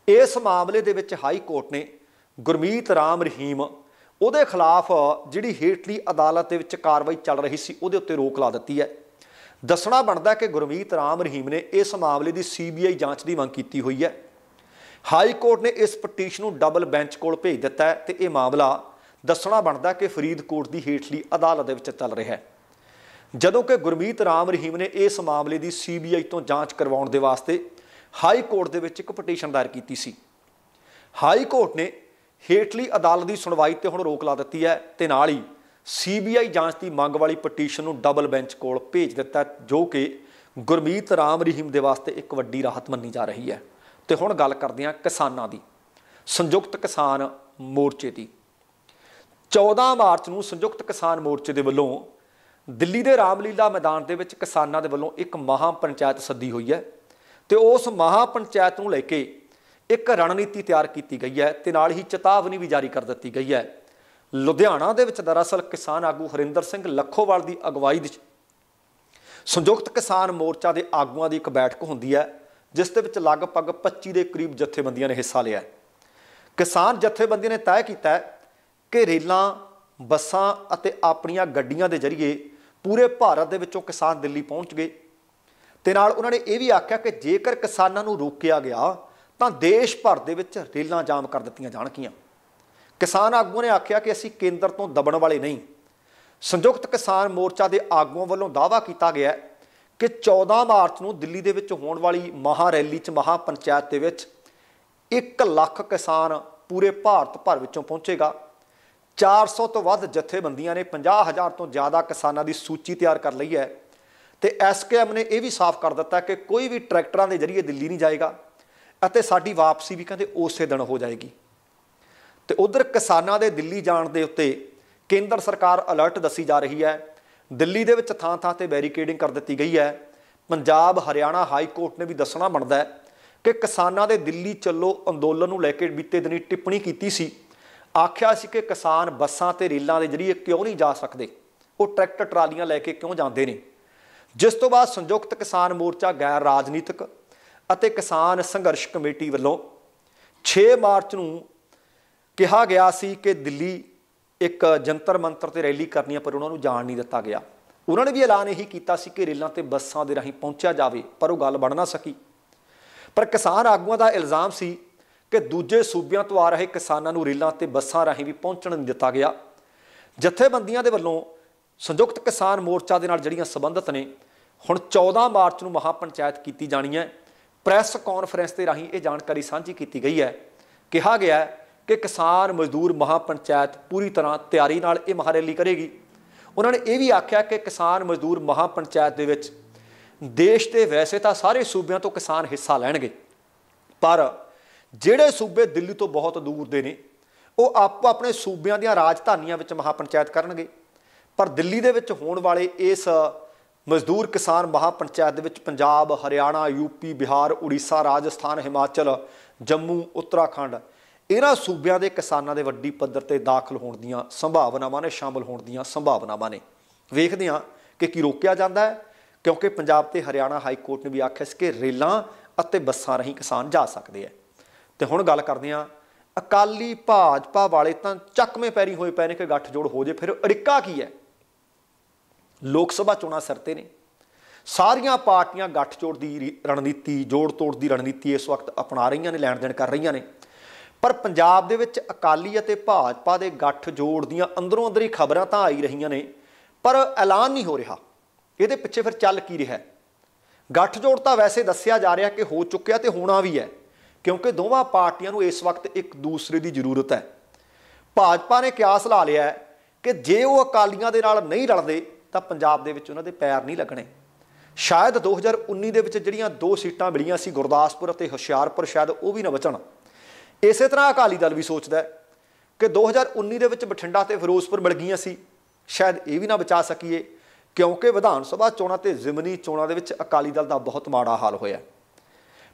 ਇਸ ਮਾਮਲੇ ਦੇ ਵਿੱਚ ਹਾਈ ਕੋਰਟ ਨੇ ਗੁਰਮੀਤ ਰਾਮ ਰਹੀਮ ਉਹਦੇ ਖਿਲਾਫ ਜਿਹੜੀ ਹੇਠਲੀ ਅਦਾਲਤ ਦੇ ਵਿੱਚ ਕਾਰਵਾਈ ਚੱਲ ਰਹੀ ਸੀ ਉਹਦੇ ਉੱਤੇ ਰੋਕ ਲਾ ਦਿੱਤੀ ਹੈ ਦੱਸਣਾ ਬਣਦਾ ਕਿ ਗੁਰਮੀਤ ਰਾਮ ਰਹੀਮ ਨੇ ਇਸ ਮਾਮਲੇ ਦੀ ਸੀਬੀਆਈ ਜਾਂਚ ਦੀ ਮੰਗ ਕੀਤੀ ਹੋਈ ਹੈ ਹਾਈ ਕੋਰਟ ਨੇ ਇਸ ਪਟੀਸ਼ਨ ਨੂੰ ਡਬਲ ਬੈਂਚ ਕੋਲ ਭੇਜ ਦਿੱਤਾ ਹੈ ਤੇ ਇਹ ਮਾਮਲਾ ਦੱਸਣਾ ਬਣਦਾ ਕਿ ਫਰੀਦਕੋਟ ਦੀ ਹੇਠਲੀ ਅਦਾਲਤ ਦੇ ਵਿੱਚ ਚੱਲ ਰਿਹਾ ਹੈ ਜਦੋਂ ਕਿ ਗੁਰਮੀਤ ਰਾਮ ਰਹੀਮ ਨੇ ਇਸ ਮਾਮਲੇ ਦੀ ਸੀਬੀਆਈ ਤੋਂ ਜਾਂਚ ਕਰਵਾਉਣ ਦੇ ਵਾਸਤੇ ਹਾਈ ਕੋਰਟ ਦੇ ਵਿੱਚ ਇੱਕ ਪਟੀਸ਼ਨ ਦਾਇਰ ਕੀਤੀ ਸੀ ਹਾਈ ਕੋਰਟ ਨੇ ਹੇਠਲੀ ਅਦਾਲਤ ਦੀ ਸੁਣਵਾਈ ਤੇ ਹੁਣ ਰੋਕ ਲਾ ਦਿੱਤੀ ਹੈ ਤੇ ਨਾਲ ਹੀ ਸੀਬੀਆਈ ਜਾਂਚ ਦੀ ਮੰਗ ਵਾਲੀ ਪਟੀਸ਼ਨ ਨੂੰ ਡਬਲ ਬੈਂਚ ਕੋਲ ਭੇਜ ਦਿੱਤਾ ਜੋ ਕਿ ਗੁਰਮੀਤ ਰਾਮ ਰਹੀਮ ਦੇ ਵਾਸਤੇ ਇੱਕ ਵੱਡੀ ਰਾਹਤ ਮੰਨੀ ਜਾ ਰਹੀ ਹੈ ਤੇ ਹੁਣ ਗੱਲ ਕਰਦੇ ਹਾਂ ਕਿਸਾਨਾਂ ਦੀ ਸੰਯੁਕਤ ਕਿਸਾਨ ਮੋਰਚੇ ਦੀ 14 ਮਾਰਚ ਨੂੰ ਸੰਯੁਕਤ ਕਿਸਾਨ ਮੋਰਚੇ ਦੇ ਵੱਲੋਂ ਦਿੱਲੀ ਦੇ ਰਾਮਲੀਲਾ ਮੈਦਾਨ ਦੇ ਵਿੱਚ ਕਿਸਾਨਾਂ ਦੇ ਵੱਲੋਂ ਇੱਕ ਮਹਾ ਪੰਚਾਇਤ ਸੱਦੀ ਹੋਈ ਹੈ ਤੇ ਉਸ ਮਹਾ ਪੰਚਾਇਤ ਨੂੰ ਲੈ ਕੇ ਇੱਕ ਰਣਨੀਤੀ ਤਿਆਰ ਕੀਤੀ ਗਈ ਹੈ ਤੇ ਨਾਲ ਹੀ ਚੇਤਾਵਨੀ ਵੀ ਜਾਰੀ ਕਰ ਦਿੱਤੀ ਗਈ ਹੈ ਲੁਧਿਆਣਾ ਦੇ ਵਿੱਚ ਦਰਅਸਲ ਕਿਸਾਨ ਆਗੂ ਹਰਿੰਦਰ ਸਿੰਘ ਲੱਖੋਵਾਲ ਦੀ ਅਗਵਾਈ ਵਿੱਚ ਸੰਯੁਕਤ ਕਿਸਾਨ ਮੋਰਚਾ ਦੇ ਆਗੂਆਂ ਦੀ ਇੱਕ ਬੈਠਕ ਹੁੰਦੀ ਹੈ ਜਿਸ ਦੇ ਵਿੱਚ ਲਗਭਗ 25 ਦੇ ਕਰੀਬ ਜਥੇਬੰਦੀਆਂ ਨੇ ਹਿੱਸਾ ਲਿਆ ਕਿਸਾਨ ਜਥੇਬੰਦੀਆਂ ਨੇ ਤੈਅ ਕੀਤਾ ਕਿ ਰੇਲਾਂ ਬੱਸਾਂ ਅਤੇ ਆਪਣੀਆਂ ਗੱਡੀਆਂ ਦੇ ਜ਼ਰੀਏ ਪੂਰੇ ਭਾਰਤ ਦੇ ਵਿੱਚੋਂ ਕਿਸਾਨ ਦਿੱਲੀ ਪਹੁੰਚ ਗਏ ਤੇ ਨਾਲ ਉਹਨਾਂ ਨੇ ਇਹ ਵੀ ਆਖਿਆ ਕਿ ਜੇਕਰ ਕਿਸਾਨਾਂ ਨੂੰ ਰੋਕਿਆ ਗਿਆ ਤਾਂ ਦੇਸ਼ ਭਰ ਦੇ ਵਿੱਚ ਰੇਲਾਂ ਜਾਮ ਕਰ ਦਿੱਤੀਆਂ ਜਾਣਗੀਆਂ ਕਿਸਾਨ ਆਗੂਆਂ ਨੇ ਆਖਿਆ ਕਿ ਅਸੀਂ ਕੇਂਦਰ ਤੋਂ ਦਬਣ ਵਾਲੇ ਨਹੀਂ ਸੰਯੁਕਤ ਕਿਸਾਨ ਮੋਰਚਾ ਦੇ ਆਗੂਆਂ ਵੱਲੋਂ ਦਾਅਵਾ ਕੀਤਾ ਗਿਆ ਕਿ 14 ਮਾਰਚ ਨੂੰ ਦਿੱਲੀ ਦੇ ਵਿੱਚ ਹੋਣ ਵਾਲੀ ਮਹਾ ਰੈਲੀ 'ਚ ਮਹਾ ਪੰਚਾਇਤ ਦੇ ਵਿੱਚ 1 ਲੱਖ ਕਿਸਾਨ ਪੂਰੇ ਭਾਰਤ ਭਰ ਵਿੱਚੋਂ ਪਹੁੰਚੇਗਾ 400 ਤੋਂ ਵੱਧ ਜਥੇਬੰਦੀਆਂ ਨੇ 50000 ਤੋਂ ਜ਼ਿਆਦਾ ਕਿਸਾਨਾਂ ਦੀ ਸੂਚੀ ਤਿਆਰ ਕਰ ਲਈ ਹੈ ਤੇ ਐਸਕੇਐਮ ਨੇ ਇਹ ਵੀ ਸਾਫ਼ ਕਰ ਦਿੱਤਾ ਕਿ ਕੋਈ ਵੀ ਟਰੈਕਟਰਾਂ ਦੇ ਜ਼ਰੀਏ ਦਿੱਲੀ ਨਹੀਂ ਜਾਏਗਾ ਅਤੇ ਸਾਡੀ ਵਾਪਸੀ ਵੀ ਕਹਿੰਦੇ ਉਸੇ ਦਿਨ ਹੋ ਜਾਏਗੀ ਤੇ ਉਧਰ ਕਿਸਾਨਾਂ ਦੇ ਦਿੱਲੀ ਜਾਣ ਦੇ ਉੱਤੇ ਕੇਂਦਰ ਸਰਕਾਰ ਅਲਰਟ ਦੱਸੀ ਜਾ ਰਹੀ ਹੈ ਦਿੱਲੀ ਦੇ ਵਿੱਚ ਥਾਂ-ਥਾਂ ਤੇ ਬੈਰੀਕੇਡਿੰਗ ਕਰ ਦਿੱਤੀ ਗਈ ਹੈ ਪੰਜਾਬ ਹਰਿਆਣਾ ਹਾਈ ਕੋਰਟ ਨੇ ਵੀ ਦੱਸਣਾ ਬਣਦਾ ਹੈ ਕਿ ਕਿਸਾਨਾਂ ਦੇ ਦਿੱਲੀ ਚੱਲੋ ਅੰਦੋਲਨ ਨੂੰ ਲੈ ਕੇ ਬੀਤੇ ਦਿਨੀ ਟਿੱਪਣੀ ਕੀਤੀ ਸੀ ਆਖਿਆ ਸੀ ਕਿ ਕਿਸਾਨ ਬੱਸਾਂ ਤੇ ਰੇਲਾਂ ਦੇ ਜਰੀਏ ਕਿਉਂ ਨਹੀਂ ਜਾ ਸਕਦੇ ਉਹ ਟਰੈਕਟਰ ਟਰਾਲੀਆਂ ਲੈ ਕੇ ਕਿਉਂ ਜਾਂਦੇ ਨੇ ਜਿਸ ਤੋਂ ਬਾਅਦ ਸੰਯੁਕਤ ਕਿਸਾਨ ਮੋਰਚਾ ਗੈਰ ਰਾਜਨੀਤਿਕ ਅਤੇ ਕਿਸਾਨ ਸੰਘਰਸ਼ ਕਮੇਟੀ ਵੱਲੋਂ 6 ਮਾਰਚ ਨੂੰ ਕਿਹਾ ਗਿਆ ਸੀ ਕਿ ਦਿੱਲੀ ਇੱਕ ਜੰਤਰ ਮੰਤਰ ਤੇ ਰੈਲੀ ਕਰਨੀ ਹੈ ਪਰ ਉਹਨਾਂ ਨੂੰ ਜਾਣ ਨਹੀਂ ਦਿੱਤਾ ਗਿਆ ਉਹਨਾਂ ਨੇ ਵੀ ਐਲਾਨ ਇਹੀ ਕੀਤਾ ਸੀ ਕਿ ਰੇਲਾਂ ਤੇ ਬੱਸਾਂ ਦੇ ਰਾਹੀਂ ਪਹੁੰਚਿਆ ਜਾਵੇ ਪਰ ਉਹ ਗੱਲ ਬਣ ਨਾ ਸਕੀ ਪਰ ਕਿਸਾਨ ਆਗੂਆਂ ਦਾ ਇਲਜ਼ਾਮ ਸੀ ਕਿ ਦੂਜੇ ਸੂਬਿਆਂ ਤੋਂ ਆ ਰਹੇ ਕਿਸਾਨਾਂ ਨੂੰ ਰੇਲਾਂ ਤੇ ਬੱਸਾਂ ਰਾਹੀਂ ਵੀ ਪਹੁੰਚਣ ਨਹੀਂ ਦਿੱਤਾ ਗਿਆ ਜਥੇਬੰਦੀਆਂ ਦੇ ਵੱਲੋਂ ਸੰਯੁਕਤ ਕਿਸਾਨ ਮੋਰਚਾ ਦੇ ਨਾਲ ਜਿਹੜੀਆਂ ਸਬੰਧਤ ਨੇ ਹੁਣ 14 ਮਾਰਚ ਨੂੰ ਮਹਾ ਪੰਚਾਇਤ ਕੀਤੀ ਜਾਣੀ ਹੈ ਪ੍ਰੈਸ ਕਾਨਫਰੰਸ ਦੇ ਰਾਹੀਂ ਇਹ ਜਾਣਕਾਰੀ ਸਾਂਝੀ ਕੀਤੀ ਗਈ ਹੈ ਕਿਹਾ ਗਿਆ ਹੈ ਕਿ ਕਿਸਾਨ ਮਜ਼ਦੂਰ ਮਹਾਪੰਚਾਇਤ ਪੂਰੀ ਤਰ੍ਹਾਂ ਤਿਆਰੀ ਨਾਲ ਇਹ ਮਹਾਰੈਲੀ ਕਰੇਗੀ ਉਹਨਾਂ ਨੇ ਇਹ ਵੀ ਆਖਿਆ ਕਿ ਕਿਸਾਨ ਮਜ਼ਦੂਰ ਮਹਾਪੰਚਾਇਤ ਦੇ ਵਿੱਚ ਦੇਸ਼ ਦੇ ਵੈਸੇ ਤਾਂ ਸਾਰੇ ਸੂਬਿਆਂ ਤੋਂ ਕਿਸਾਨ ਹਿੱਸਾ ਲੈਣਗੇ ਪਰ ਜਿਹੜੇ ਸੂਬੇ ਦਿੱਲੀ ਤੋਂ ਬਹੁਤ ਦੂਰ ਦੇ ਨੇ ਉਹ ਆਪੋ ਆਪਣੇ ਸੂਬਿਆਂ ਦੀਆਂ ਰਾਜਧਾਨੀਆਂ ਵਿੱਚ ਮਹਾਪੰਚਾਇਤ ਕਰਨਗੇ ਪਰ ਦਿੱਲੀ ਦੇ ਵਿੱਚ ਹੋਣ ਵਾਲੇ ਇਸ ਮਜ਼ਦੂਰ ਕਿਸਾਨ ਮਹਾਪੰਚਾਇਤ ਦੇ ਵਿੱਚ ਪੰਜਾਬ ਹਰਿਆਣਾ ਯੂਪੀ ਬਿਹਾਰ ਉੜੀਸਾ ਰਾਜਸਥਾਨ ਹਿਮਾਚਲ ਜੰਮੂ ਉੱਤਰਾਖੰਡ ਇਹਨਾਂ ਸੂਬਿਆਂ ਦੇ ਕਿਸਾਨਾਂ ਦੇ ਵੱਡੀ ਪੱਧਰ ਤੇ ਦਾਖਲ ਹੋਣ ਦੀਆਂ ਸੰਭਾਵਨਾਵਾਂ ਨੇ ਸ਼ਾਮਲ ਹੋਣ ਦੀਆਂ ਸੰਭਾਵਨਾਵਾਂ ਨੇ ਵੇਖਦੇ ਹਾਂ ਕਿ ਕੀ ਰੋਕਿਆ ਜਾਂਦਾ ਹੈ ਕਿਉਂਕਿ ਪੰਜਾਬ ਤੇ ਹਰਿਆਣਾ ਹਾਈ ਕੋਰਟ ਨੇ ਵੀ ਆਖਿਆ ਸੀ ਕਿ ਰੇਲਾਂ ਅਤੇ ਬੱਸਾਂ ਰਾਹੀਂ ਕਿਸਾਨ ਜਾ ਸਕਦੇ ਆ ਤੇ ਹੁਣ ਗੱਲ ਕਰਦੇ ਹਾਂ ਅਕਾਲੀ ਭਾਜਪਾ ਵਾਲੇ ਤਾਂ ਚੱਕਵੇਂ ਪੈਰੀ ਹੋਏ ਪੈਣੇ ਕਿ ਗੱਠ ਜੋੜ ਹੋ ਜੇ ਫਿਰ ਅੜਿੱਕਾ ਕੀ ਹੈ ਲੋਕ ਸਭਾ ਚੋਣਾਂ ਸਰਤੇ ਨੇ ਸਾਰੀਆਂ ਪਾਰਟੀਆਂ ਗੱਠਜੋੜ ਦੀ ਰਣਨੀਤੀ ਜੋੜ ਤੋੜ ਦੀ ਰਣਨੀਤੀ ਇਸ ਵਕਤ ਅਪਣਾ ਰਹੀਆਂ ਨੇ ਲੈਣ ਦੇਣ ਕਰ ਰਹੀਆਂ ਨੇ ਪਰ ਪੰਜਾਬ ਦੇ ਵਿੱਚ ਅਕਾਲੀ ਅਤੇ ਭਾਜਪਾ ਦੇ ਗੱਠਜੋੜ ਦੀਆਂ ਅੰਦਰੋਂ ਅੰਦਰੀ ਖਬਰਾਂ ਤਾਂ ਆਈ ਰਹੀਆਂ ਨੇ ਪਰ ਐਲਾਨ ਨਹੀਂ ਹੋ ਰਿਹਾ ਇਹਦੇ ਪਿੱਛੇ ਫਿਰ ਚੱਲ ਕੀ ਰਿਹਾ ਗੱਠਜੋੜ ਤਾਂ ਵੈਸੇ ਦੱਸਿਆ ਜਾ ਰਿਹਾ ਕਿ ਹੋ ਚੁੱਕਿਆ ਤੇ ਹੋਣਾ ਵੀ ਹੈ ਕਿਉਂਕਿ ਦੋਵਾਂ ਪਾਰਟੀਆਂ ਨੂੰ ਇਸ ਵਕਤ ਇੱਕ ਦੂਸਰੇ ਦੀ ਜ਼ਰੂਰਤ ਹੈ ਭਾਜਪਾ ਨੇ ਕਿਆਸ ਲਾ ਲਿਆ ਕਿ ਜੇ ਉਹ ਅਕਾਲੀਆਂ ਦੇ ਨਾਲ ਨਹੀਂ ਰਲਦੇ ਤਾਂ ਪੰਜਾਬ ਦੇ ਵਿੱਚ ਉਹਨਾਂ ਦੇ ਪੈਰ ਨਹੀਂ ਲੱਗਣੇ ਸ਼ਾਇਦ 2019 ਦੇ ਵਿੱਚ ਜਿਹੜੀਆਂ ਦੋ ਸੀਟਾਂ ਮਿਲੀਆਂ ਸੀ ਗੁਰਦਾਸਪੁਰ ਅਤੇ ਹੁਸ਼ਿਆਰਪੁਰ ਸ਼ਾਇਦ ਉਹ ਵੀ ਨਾ ਬਚਣ ਇਸੇ ਤਰ੍ਹਾਂ ਅਕਾਲੀ ਦਲ ਵੀ ਸੋਚਦਾ ਹੈ ਕਿ 2019 ਦੇ ਵਿੱਚ ਬਠਿੰਡਾ ਤੇ ਫਿਰੋਜ਼ਪੁਰ ਮਿਲ ਗਈਆਂ ਸੀ ਸ਼ਾਇਦ ਇਹ ਵੀ ਨਾ ਬਚਾ ਸਕੀਏ ਕਿਉਂਕਿ ਵਿਧਾਨ ਸਭਾ ਚੋਣਾਂ ਤੇ ਜ਼ਿਮਨੀ ਚੋਣਾਂ ਦੇ ਵਿੱਚ ਅਕਾਲੀ ਦਲ ਦਾ ਬਹੁਤ ਮਾੜਾ ਹਾਲ ਹੋਇਆ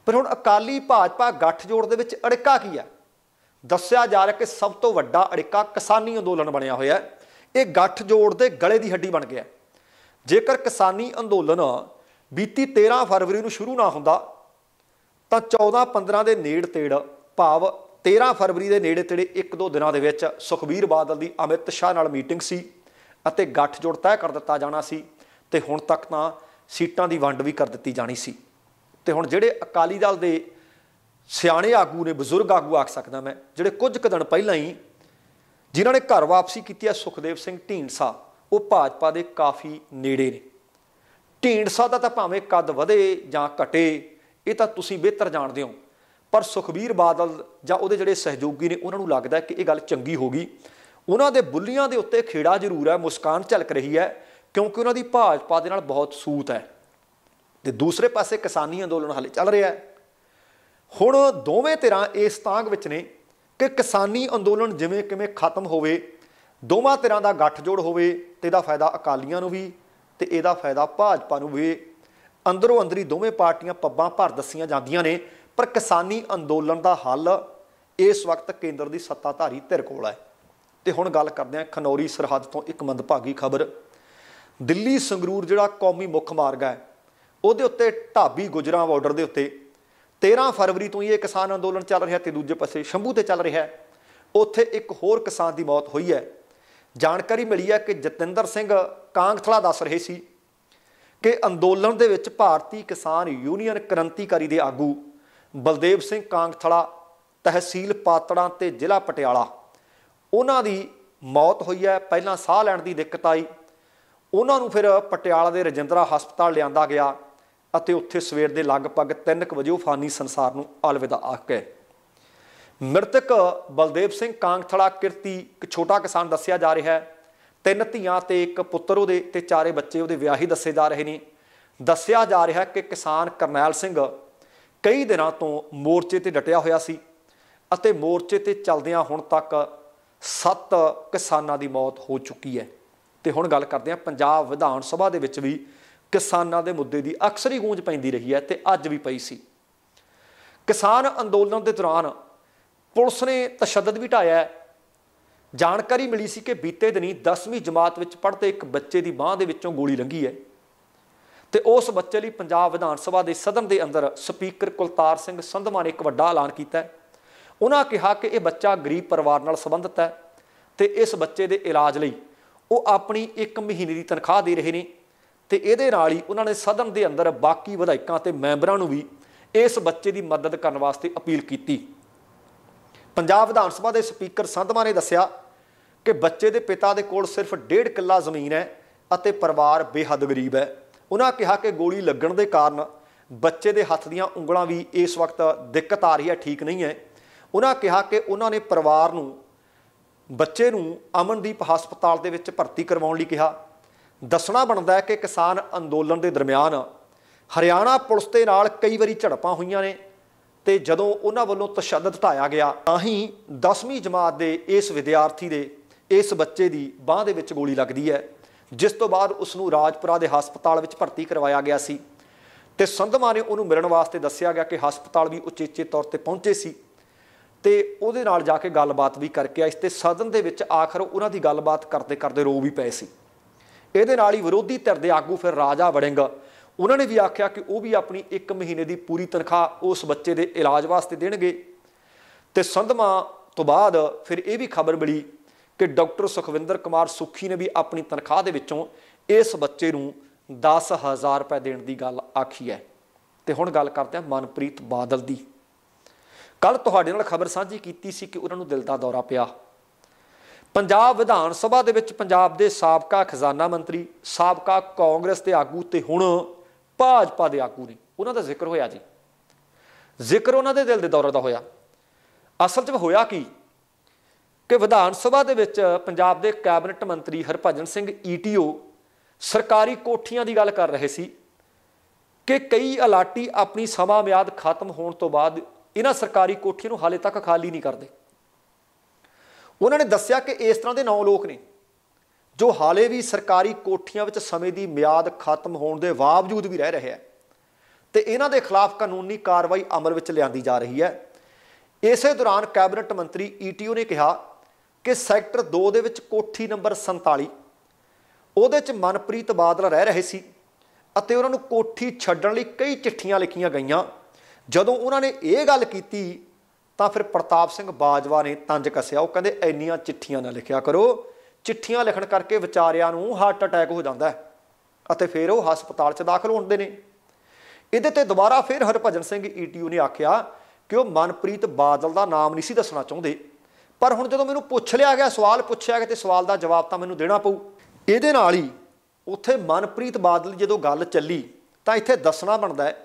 ਪਰ ਹੁਣ ਅਕਾਲੀ ਭਾਜਪਾ ਗੱਠਜੋੜ ਦੇ ਵਿੱਚ ਅੜਿੱਕਾ ਕੀ ਹੈ ਦੱਸਿਆ ਜਾ ਰਿਹਾ ਕਿ ਸਭ ਤੋਂ ਵੱਡਾ ਅੜਿੱਕਾ ਕਿਸਾਨੀ ਅੰਦੋਲਨ ਬਣਿਆ ਹੋਇਆ ਹੈ ਇਹ ਗੱਠ ਜੋੜ ਦੇ ਗਲੇ ਦੀ ਹੱਡੀ ਬਣ ਗਿਆ ਜੇਕਰ ਕਿਸਾਨੀ ਅੰਦੋਲਨ ਬੀਤੀ 13 ਫਰਵਰੀ ਨੂੰ ਸ਼ੁਰੂ ਨਾ ਹੁੰਦਾ ਤਾਂ 14 15 ਦੇ ਨੇੜ ਤੇੜ ਭਾਵ 13 ਫਰਵਰੀ ਦੇ ਨੇੜੇ ਤੇੜੇ ਇੱਕ ਦੋ ਦਿਨਾਂ ਦੇ ਵਿੱਚ ਸੁਖਬੀਰ ਬਾਦਲ ਦੀ ਅਮਿਤ ਸ਼ਾਹ ਨਾਲ ਮੀਟਿੰਗ ਸੀ ਅਤੇ ਗੱਠ ਜੋੜ ਤੈਅ ਕਰ ਦਿੱਤਾ ਜਾਣਾ ਸੀ ਤੇ ਹੁਣ ਤੱਕ ਤਾਂ ਸੀਟਾਂ ਦੀ ਵੰਡ ਵੀ ਕਰ ਦਿੱਤੀ ਜਾਣੀ ਸੀ ਤੇ ਹੁਣ ਜਿਹੜੇ ਅਕਾਲੀ ਦਲ ਦੇ ਸਿਆਣੇ ਆਗੂ ਨੇ ਬਜ਼ੁਰਗ ਆਗੂ ਆਖ ਸਕਦਾ ਮੈਂ ਜਿਹੜੇ ਕੁਝ ਕਦਨ ਪਹਿਲਾਂ ਹੀ ਜਿਨ੍ਹਾਂ ਨੇ ਘਰ ਵਾਪਸੀ ਕੀਤੀ ਹੈ ਸੁਖਦੇਵ ਸਿੰਘ ਢੀਂਡਸਾ ਉਹ ਭਾਜਪਾ ਦੇ ਕਾਫੀ ਨੇੜੇ ਨੇ ਢੀਂਡਸਾ ਦਾ ਤਾਂ ਭਾਵੇਂ ਕੱਦ ਵਧੇ ਜਾਂ ਘਟੇ ਇਹ ਤਾਂ ਤੁਸੀਂ ਬਿਹਤਰ ਜਾਣਦੇ ਹੋ ਪਰ ਸੁਖਬੀਰ ਬਾਦਲ ਜਾਂ ਉਹਦੇ ਜਿਹੜੇ ਸਹਿਯੋਗੀ ਨੇ ਉਹਨਾਂ ਨੂੰ ਲੱਗਦਾ ਕਿ ਇਹ ਗੱਲ ਚੰਗੀ ਹੋ ਗਈ ਉਹਨਾਂ ਦੇ ਬੁੱਲੀਆਂ ਦੇ ਉੱਤੇ ਖੇੜਾ ਜ਼ਰੂਰ ਹੈ ਮੁਸਕਾਨ ਝਲਕ ਰਹੀ ਹੈ ਕਿਉਂਕਿ ਉਹਨਾਂ ਦੀ ਭਾਜਪਾ ਦੇ ਨਾਲ ਬਹੁਤ ਸੂਤ ਹੈ ਤੇ ਦੂਸਰੇ ਪਾਸੇ ਕਿਸਾਨੀ ਅੰਦੋਲਨ ਹਾਲੇ ਚੱਲ ਰਿਹਾ ਹੈ ਹੁਣ ਦੋਵੇਂ ਧਿਰਾਂ ਇਸ ਤਾਂਗ ਵਿੱਚ ਨੇ ਕਿ ਕਿਸਾਨੀ ਅੰਦੋਲਨ ਜਿਵੇਂ ਕਿਵੇਂ ਖਤਮ ਹੋਵੇ ਦੋਵਾਂ ਧਿਰਾਂ ਦਾ ਗੱਠਜੋੜ ਹੋਵੇ ਤੇ ਇਹਦਾ ਫਾਇਦਾ ਅਕਾਲੀਆਂ ਨੂੰ ਵੀ ਤੇ ਇਹਦਾ ਫਾਇਦਾ ਭਾਜਪਾ ਨੂੰ ਵੀ ਅੰਦਰੋਂ ਅੰਦਰੀ ਦੋਵੇਂ ਪਾਰਟੀਆਂ ਪੱਬਾਂ ਭਰ ਦੱਸੀਆਂ ਜਾਂਦੀਆਂ ਨੇ ਪਰ ਕਿਸਾਨੀ ਅੰਦੋਲਨ ਦਾ ਹੱਲ ਇਸ ਵਕਤ ਕੇਂਦਰ ਦੀ ਸੱਤਾਧਾਰੀ ਧਿਰ ਕੋਲ ਹੈ ਤੇ ਹੁਣ ਗੱਲ ਕਰਦੇ ਹਾਂ ਖਨੌਰੀ ਸਰਹੱਦ ਤੋਂ ਇੱਕ ਮੰਦਭਾਗੀ ਖਬਰ ਦਿੱਲੀ ਸੰਗਰੂਰ ਜਿਹੜਾ ਕੌਮੀ ਮੁੱਖ ਮਾਰਗ ਹੈ ਉਹਦੇ ਉੱਤੇ ਢਾਬੀ ਗੁਜਰਾਂ ਬਾਰਡਰ ਦੇ ਉੱਤੇ 13 ਫਰਵਰੀ ਤੋਂ ਹੀ ਇਹ ਕਿਸਾਨ ਅੰਦੋਲਨ ਚੱਲ ਰਿਹਾ ਤੇ ਦੂਜੇ ਪਾਸੇ ਸ਼ੰਭੂ ਤੇ ਚੱਲ ਰਿਹਾ ਉੱਥੇ ਇੱਕ ਹੋਰ ਕਿਸਾਨ ਦੀ ਮੌਤ ਹੋਈ ਹੈ ਜਾਣਕਾਰੀ ਮਿਲੀ ਹੈ ਕਿ ਜਤਿੰਦਰ ਸਿੰਘ ਕਾਂਗਥਲਾ ਦੱਸ ਰਹੇ ਸੀ ਕਿ ਅੰਦੋਲਨ ਦੇ ਵਿੱਚ ਭਾਰਤੀ ਕਿਸਾਨ ਯੂਨੀਅਨ ਕ੍ਰਾਂਤੀਕਾਰੀ ਦੇ ਆਗੂ ਬਲਦੇਵ ਸਿੰਘ ਕਾਂਗਥਲਾ ਤਹਿਸੀਲ ਪਾਤੜਾਂ ਤੇ ਜ਼ਿਲ੍ਹਾ ਪਟਿਆਲਾ ਉਹਨਾਂ ਦੀ ਮੌਤ ਹੋਈ ਹੈ ਪਹਿਲਾਂ ਸਾਹ ਲੈਣ ਦੀ ਦਿੱਕਤ ਆਈ ਉਹਨਾਂ ਨੂੰ ਫਿਰ ਪਟਿਆਲਾ ਦੇ ਰਜਿੰਦਰਾ ਹਸਪਤਾਲ ਲਿਆਂਦਾ ਗਿਆ ਅਤੇ ਉੱਥੇ ਸਵੇਰ ਦੇ ਲਗਭਗ 3:00 ਵਜੇ ਉਹ ਫਾਨੀ ਸੰਸਾਰ ਨੂੰ ਅਲਵਿਦਾ ਆਖੇ ਗਏ ਮ੍ਰਿਤਕ ਬਲਦੇਵ ਸਿੰਘ ਕਾਂਗਥੜਾ ਕਿਰਤੀ ਇੱਕ ਛੋਟਾ ਕਿਸਾਨ ਦੱਸਿਆ ਜਾ ਰਿਹਾ ਹੈ ਤਿੰਨ ਧੀਆਂ ਤੇ ਇੱਕ ਪੁੱਤਰ ਉਹਦੇ ਤੇ ਚਾਰੇ ਬੱਚੇ ਉਹਦੇ ਵਿਆਹੀ ਦੱਸੇ ਜਾ ਰਹੇ ਨੇ ਦੱਸਿਆ ਜਾ ਰਿਹਾ ਕਿ ਕਿਸਾਨ ਕਰਨੈਲ ਸਿੰਘ ਕਈ ਦਿਨਾਂ ਤੋਂ ਮੋਰਚੇ ਤੇ ਡਟਿਆ ਹੋਇਆ ਸੀ ਅਤੇ ਮੋਰਚੇ ਤੇ ਚੱਲਦਿਆਂ ਹੁਣ ਤੱਕ 7 ਕਿਸਾਨਾਂ ਦੀ ਮੌਤ ਹੋ ਚੁੱਕੀ ਹੈ ਤੇ ਹੁਣ ਗੱਲ ਕਰਦੇ ਹਾਂ ਪੰਜਾਬ ਵਿਧਾਨ ਸਭਾ ਦੇ ਵਿੱਚ ਵੀ ਕਿਸਾਨਾਂ ਦੇ ਮੁੱਦੇ ਦੀ ਅਕਸਰ ਹੀ ਗੂੰਜ ਪੈਂਦੀ ਰਹੀ ਹੈ ਤੇ ਅੱਜ ਵੀ ਪਈ ਸੀ ਕਿਸਾਨ ਅੰਦੋਲਨ ਦੇ ਦੌਰਾਨ ਪੁਲਿਸ ਨੇ ਤਸ਼ੱਦਦ ਵੀ ਢਾਇਆ ਜਾਣਕਾਰੀ ਮਿਲੀ ਸੀ ਕਿ ਬੀਤੇ ਦਿਨੀ 10ਵੀਂ ਜਮਾਤ ਵਿੱਚ ਪੜ੍ਹਦੇ ਇੱਕ ਬੱਚੇ ਦੀ ਬਾਹ ਦੇ ਵਿੱਚੋਂ ਗੋਲੀ ਲੰਗੀ ਹੈ ਤੇ ਉਸ ਬੱਚੇ ਲਈ ਪੰਜਾਬ ਵਿਧਾਨ ਸਭਾ ਦੇ ਸਦਨ ਦੇ ਅੰਦਰ ਸਪੀਕਰ ਕੁਲਤਾਰ ਸਿੰਘ ਸੰਧਵਾਨ ਨੇ ਇੱਕ ਵੱਡਾ ਐਲਾਨ ਕੀਤਾ ਉਹਨਾਂ ਕਿਹਾ ਕਿ ਇਹ ਬੱਚਾ ਗਰੀਬ ਪਰਿਵਾਰ ਨਾਲ ਸੰਬੰਧਿਤ ਹੈ ਤੇ ਇਸ ਬੱਚੇ ਦੇ ਇਲਾਜ ਲਈ ਉਹ ਆਪਣੀ 1 ਮਹੀਨੇ ਦੀ ਤਨਖਾਹ ਦੇ ਰਹੇ ਨੇ ਤੇ ਇਹਦੇ ਨਾਲ ਹੀ ਉਹਨਾਂ ਨੇ ਸਦਨ ਦੇ ਅੰਦਰ ਬਾਕੀ ਵਿਧਾਇਕਾਂ ਤੇ ਮੈਂਬਰਾਂ ਨੂੰ ਵੀ ਇਸ ਬੱਚੇ ਦੀ ਮਦਦ ਕਰਨ ਵਾਸਤੇ ਅਪੀਲ ਕੀਤੀ ਪੰਜਾਬ ਵਿਧਾਨ ਸਭਾ ਦੇ ਸਪੀਕਰ ਸੰਧਵਾ ਨੇ ਦੱਸਿਆ ਕਿ ਬੱਚੇ ਦੇ ਪਿਤਾ ਦੇ ਕੋਲ ਸਿਰਫ 1.5 ਕਿੱਲਾ ਜ਼ਮੀਨ ਹੈ ਅਤੇ ਪਰਿਵਾਰ ਬੇਹੱਦ ਗਰੀਬ ਹੈ ਉਹਨਾਂ ਕਿਹਾ ਕਿ ਗੋਲੀ ਲੱਗਣ ਦੇ ਕਾਰਨ ਬੱਚੇ ਦੇ ਹੱਥ ਦੀਆਂ ਉਂਗਲਾਂ ਵੀ ਇਸ ਵਕਤ ਦਿੱਕਤ ਆ ਰਹੀ ਹੈ ਠੀਕ ਨਹੀਂ ਹੈ ਉਹਨਾਂ ਕਿਹਾ ਕਿ ਉਹਨਾਂ ਨੇ ਪਰਿਵਾਰ ਨੂੰ ਬੱਚੇ ਨੂੰ ਅਮਨਦੀਪ ਹਸਪਤਾਲ ਦੇ ਵਿੱਚ ਭਰਤੀ ਕਰਵਾਉਣ ਲਈ ਕਿਹਾ ਦੱਸਣਾ ਬਣਦਾ ਹੈ ਕਿ ਕਿਸਾਨ ਅੰਦੋਲਨ ਦੇ ਦਰਮਿਆਨ ਹਰਿਆਣਾ ਪੁਲਿਸ ਦੇ ਨਾਲ ਕਈ ਵਾਰੀ ਝੜਪਾਂ ਹੋਈਆਂ ਨੇ ਤੇ ਜਦੋਂ ਉਹਨਾਂ ਵੱਲੋਂ ਤਸ਼ੱਦਦ ਢਾਇਆ ਗਿਆ ਤਾਂ ਹੀ 10ਵੀਂ ਜਮਾਤ ਦੇ ਇਸ ਵਿਦਿਆਰਥੀ ਦੇ ਇਸ ਬੱਚੇ ਦੀ ਬਾਹ ਦੇ ਵਿੱਚ ਗੋਲੀ ਲੱਗਦੀ ਹੈ ਜਿਸ ਤੋਂ ਬਾਅਦ ਉਸ ਨੂੰ ਰਾਜਪੁਰਾ ਦੇ ਹਸਪਤਾਲ ਵਿੱਚ ਭਰਤੀ ਕਰਵਾਇਆ ਗਿਆ ਸੀ ਤੇ ਸੰਧਮਾ ਨੇ ਉਹਨੂੰ ਮਿਲਣ ਵਾਸਤੇ ਦੱਸਿਆ ਗਿਆ ਕਿ ਹਸਪਤਾਲ ਵੀ ਉਚੇਚੇ ਤੌਰ ਤੇ ਪਹੁੰਚੇ ਸੀ ਤੇ ਉਹਦੇ ਨਾਲ ਜਾ ਕੇ ਗੱਲਬਾਤ ਵੀ ਕਰਕੇ ਇਸ ਤੇ ਸਦਨ ਦੇ ਵਿੱਚ ਆਖਰ ਉਹਨਾਂ ਦੀ ਗੱਲਬਾਤ ਕਰਦੇ ਕਰਦੇ ਰੋ ਵੀ ਪਏ ਸੀ ਇਹਦੇ ਨਾਲ ਹੀ ਵਿਰੋਧੀ ਧਿਰ ਦੇ ਆਗੂ ਫਿਰ ਰਾਜਾ ਵੜਿੰਗ ਉਹਨਾਂ ਨੇ ਵੀ ਆਖਿਆ ਕਿ ਉਹ ਵੀ ਆਪਣੀ 1 ਮਹੀਨੇ ਦੀ ਪੂਰੀ ਤਨਖਾਹ ਉਸ ਬੱਚੇ ਦੇ ਇਲਾਜ ਵਾਸਤੇ ਦੇਣਗੇ ਤੇ ਸੰਧਮਾ ਤੋਂ ਬਾਅਦ ਫਿਰ ਇਹ ਵੀ ਖਬਰ ਮਿਲੀ ਕਿ ਡਾਕਟਰ ਸੁਖਵਿੰਦਰ ਕੁਮਾਰ ਸੁਖੀ ਨੇ ਵੀ ਆਪਣੀ ਤਨਖਾਹ ਦੇ ਵਿੱਚੋਂ ਇਸ ਬੱਚੇ ਨੂੰ 10000 ਰੁਪਏ ਦੇਣ ਦੀ ਗੱਲ ਆਖੀ ਹੈ ਤੇ ਹੁਣ ਗੱਲ ਕਰਦੇ ਹਾਂ ਮਨਪ੍ਰੀਤ ਬਾਦਲ ਦੀ ਕੱਲ ਤੁਹਾਡੇ ਨਾਲ ਖਬਰ ਸਾਂਝੀ ਕੀਤੀ ਸੀ ਕਿ ਉਹਨਾਂ ਨੂੰ ਦਿਲ ਦਾ ਦੌਰਾ ਪਿਆ ਪੰਜਾਬ ਵਿਧਾਨ ਸਭਾ ਦੇ ਵਿੱਚ ਪੰਜਾਬ ਦੇ ਸਾਬਕਾ ਖਜ਼ਾਨਾ ਮੰਤਰੀ ਸਾਬਕਾ ਕਾਂਗਰਸ ਦੇ ਆਗੂ ਤੇ ਹੁਣ ਭਾਜਪਾ ਦੇ ਆਗੂ ਨੇ ਉਹਨਾਂ ਦਾ ਜ਼ਿਕਰ ਹੋਇਆ ਜੀ ਜ਼ਿਕਰ ਉਹਨਾਂ ਦੇ ਦਿਲ ਦੇ ਦੌਰੇ ਦਾ ਹੋਇਆ ਅਸਲ 'ਚ ਹੋਇਆ ਕੀ ਕਿ ਵਿਧਾਨ ਸਭਾ ਦੇ ਵਿੱਚ ਪੰਜਾਬ ਦੇ ਕੈਬਨਿਟ ਮੰਤਰੀ ਹਰਭਜਨ ਸਿੰਘ ਈਟੀਓ ਸਰਕਾਰੀ ਕੋਠੀਆਂ ਦੀ ਗੱਲ ਕਰ ਰਹੇ ਸੀ ਕਿ ਕਈ ਅਲਾਟੀ ਆਪਣੀ ਸਮਾਂ ਮਿਆਦ ਖਤਮ ਹੋਣ ਤੋਂ ਬਾਅਦ ਇਹਨਾਂ ਸਰਕਾਰੀ ਕੋਠੀਆਂ ਨੂੰ ਹਾਲੇ ਤੱਕ ਖਾਲੀ ਨਹੀਂ ਕਰਦੇ ਉਹਨਾਂ ਨੇ ਦੱਸਿਆ ਕਿ ਇਸ ਤਰ੍ਹਾਂ ਦੇ ਨੌ ਲੋਕ ਨੇ ਜੋ ਹਾਲੇ ਵੀ ਸਰਕਾਰੀ ਕੋਠੀਆਂ ਵਿੱਚ ਸਮੇਂ ਦੀ ਮਿਆਦ ਖਤਮ ਹੋਣ ਦੇ ਬਾਵਜੂਦ ਵੀ ਰਹਿ ਰਹੇ ਹੈ ਤੇ ਇਹਨਾਂ ਦੇ ਖਿਲਾਫ ਕਾਨੂੰਨੀ ਕਾਰਵਾਈ ਅਮਲ ਵਿੱਚ ਲਿਆਂਦੀ ਜਾ ਰਹੀ ਹੈ ਇਸੇ ਦੌਰਾਨ ਕੈਬਨਿਟ ਮੰਤਰੀ ਈਟੀਓ ਨੇ ਕਿਹਾ ਕਿ ਸੈਕਟਰ 2 ਦੇ ਵਿੱਚ ਕੋਠੀ ਨੰਬਰ 47 ਉਹਦੇ 'ਚ ਮਨਪ੍ਰੀਤ ਬਾਦਲ ਰਹਿ ਰਹੇ ਸੀ ਅਤੇ ਉਹਨਾਂ ਨੂੰ ਕੋਠੀ ਛੱਡਣ ਲਈ ਕਈ ਚਿੱਠੀਆਂ ਲਿਖੀਆਂ ਗਈਆਂ ਜਦੋਂ ਉਹਨਾਂ ਨੇ ਇਹ ਗੱਲ ਕੀਤੀ ਤਾਂ ਫਿਰ ਪ੍ਰਤਾਪ ਸਿੰਘ ਬਾਜਵਾ ਨੇ ਤੰਜ ਕੱਸਿਆ ਉਹ ਕਹਿੰਦੇ ਐਨੀਆਂ ਚਿੱਠੀਆਂ ਨਾ ਲਿਖਿਆ ਕਰੋ ਚਿੱਠੀਆਂ ਲਿਖਣ ਕਰਕੇ ਵਿਚਾਰਿਆਂ ਨੂੰ ਹਾਰਟ ਅਟੈਕ ਹੋ ਜਾਂਦਾ ਹੈ ਅਤੇ ਫਿਰ ਉਹ ਹਸਪਤਾਲ 'ਚ ਦਾਖਲ ਹੁੰਦੇ ਨੇ ਇਹਦੇ ਤੇ ਦੁਬਾਰਾ ਫਿਰ ਹਰਭਜਨ ਸਿੰਘ ਈਟੀਯੂ e ਨੇ ਆਖਿਆ ਕਿ ਉਹ ਮਨਪ੍ਰੀਤ ਬਾਦਲ ਦਾ ਨਾਮ ਨਹੀਂ ਸੀ ਦੱਸਣਾ ਚਾਹੁੰਦੇ ਪਰ ਹੁਣ ਜਦੋਂ ਮੈਨੂੰ ਪੁੱਛ ਲਿਆ ਗਿਆ ਸਵਾਲ ਪੁੱਛਿਆ ਗਿਆ ਤੇ ਸਵਾਲ ਦਾ ਜਵਾਬ ਤਾਂ ਮੈਨੂੰ ਦੇਣਾ ਪਊ ਇਹਦੇ ਨਾਲ ਹੀ ਉੱਥੇ ਮਨਪ੍ਰੀਤ ਬਾਦਲ ਜਦੋਂ ਗੱਲ ਚੱਲੀ ਤਾਂ ਇੱਥੇ ਦੱਸਣਾ ਬਣਦਾ ਹੈ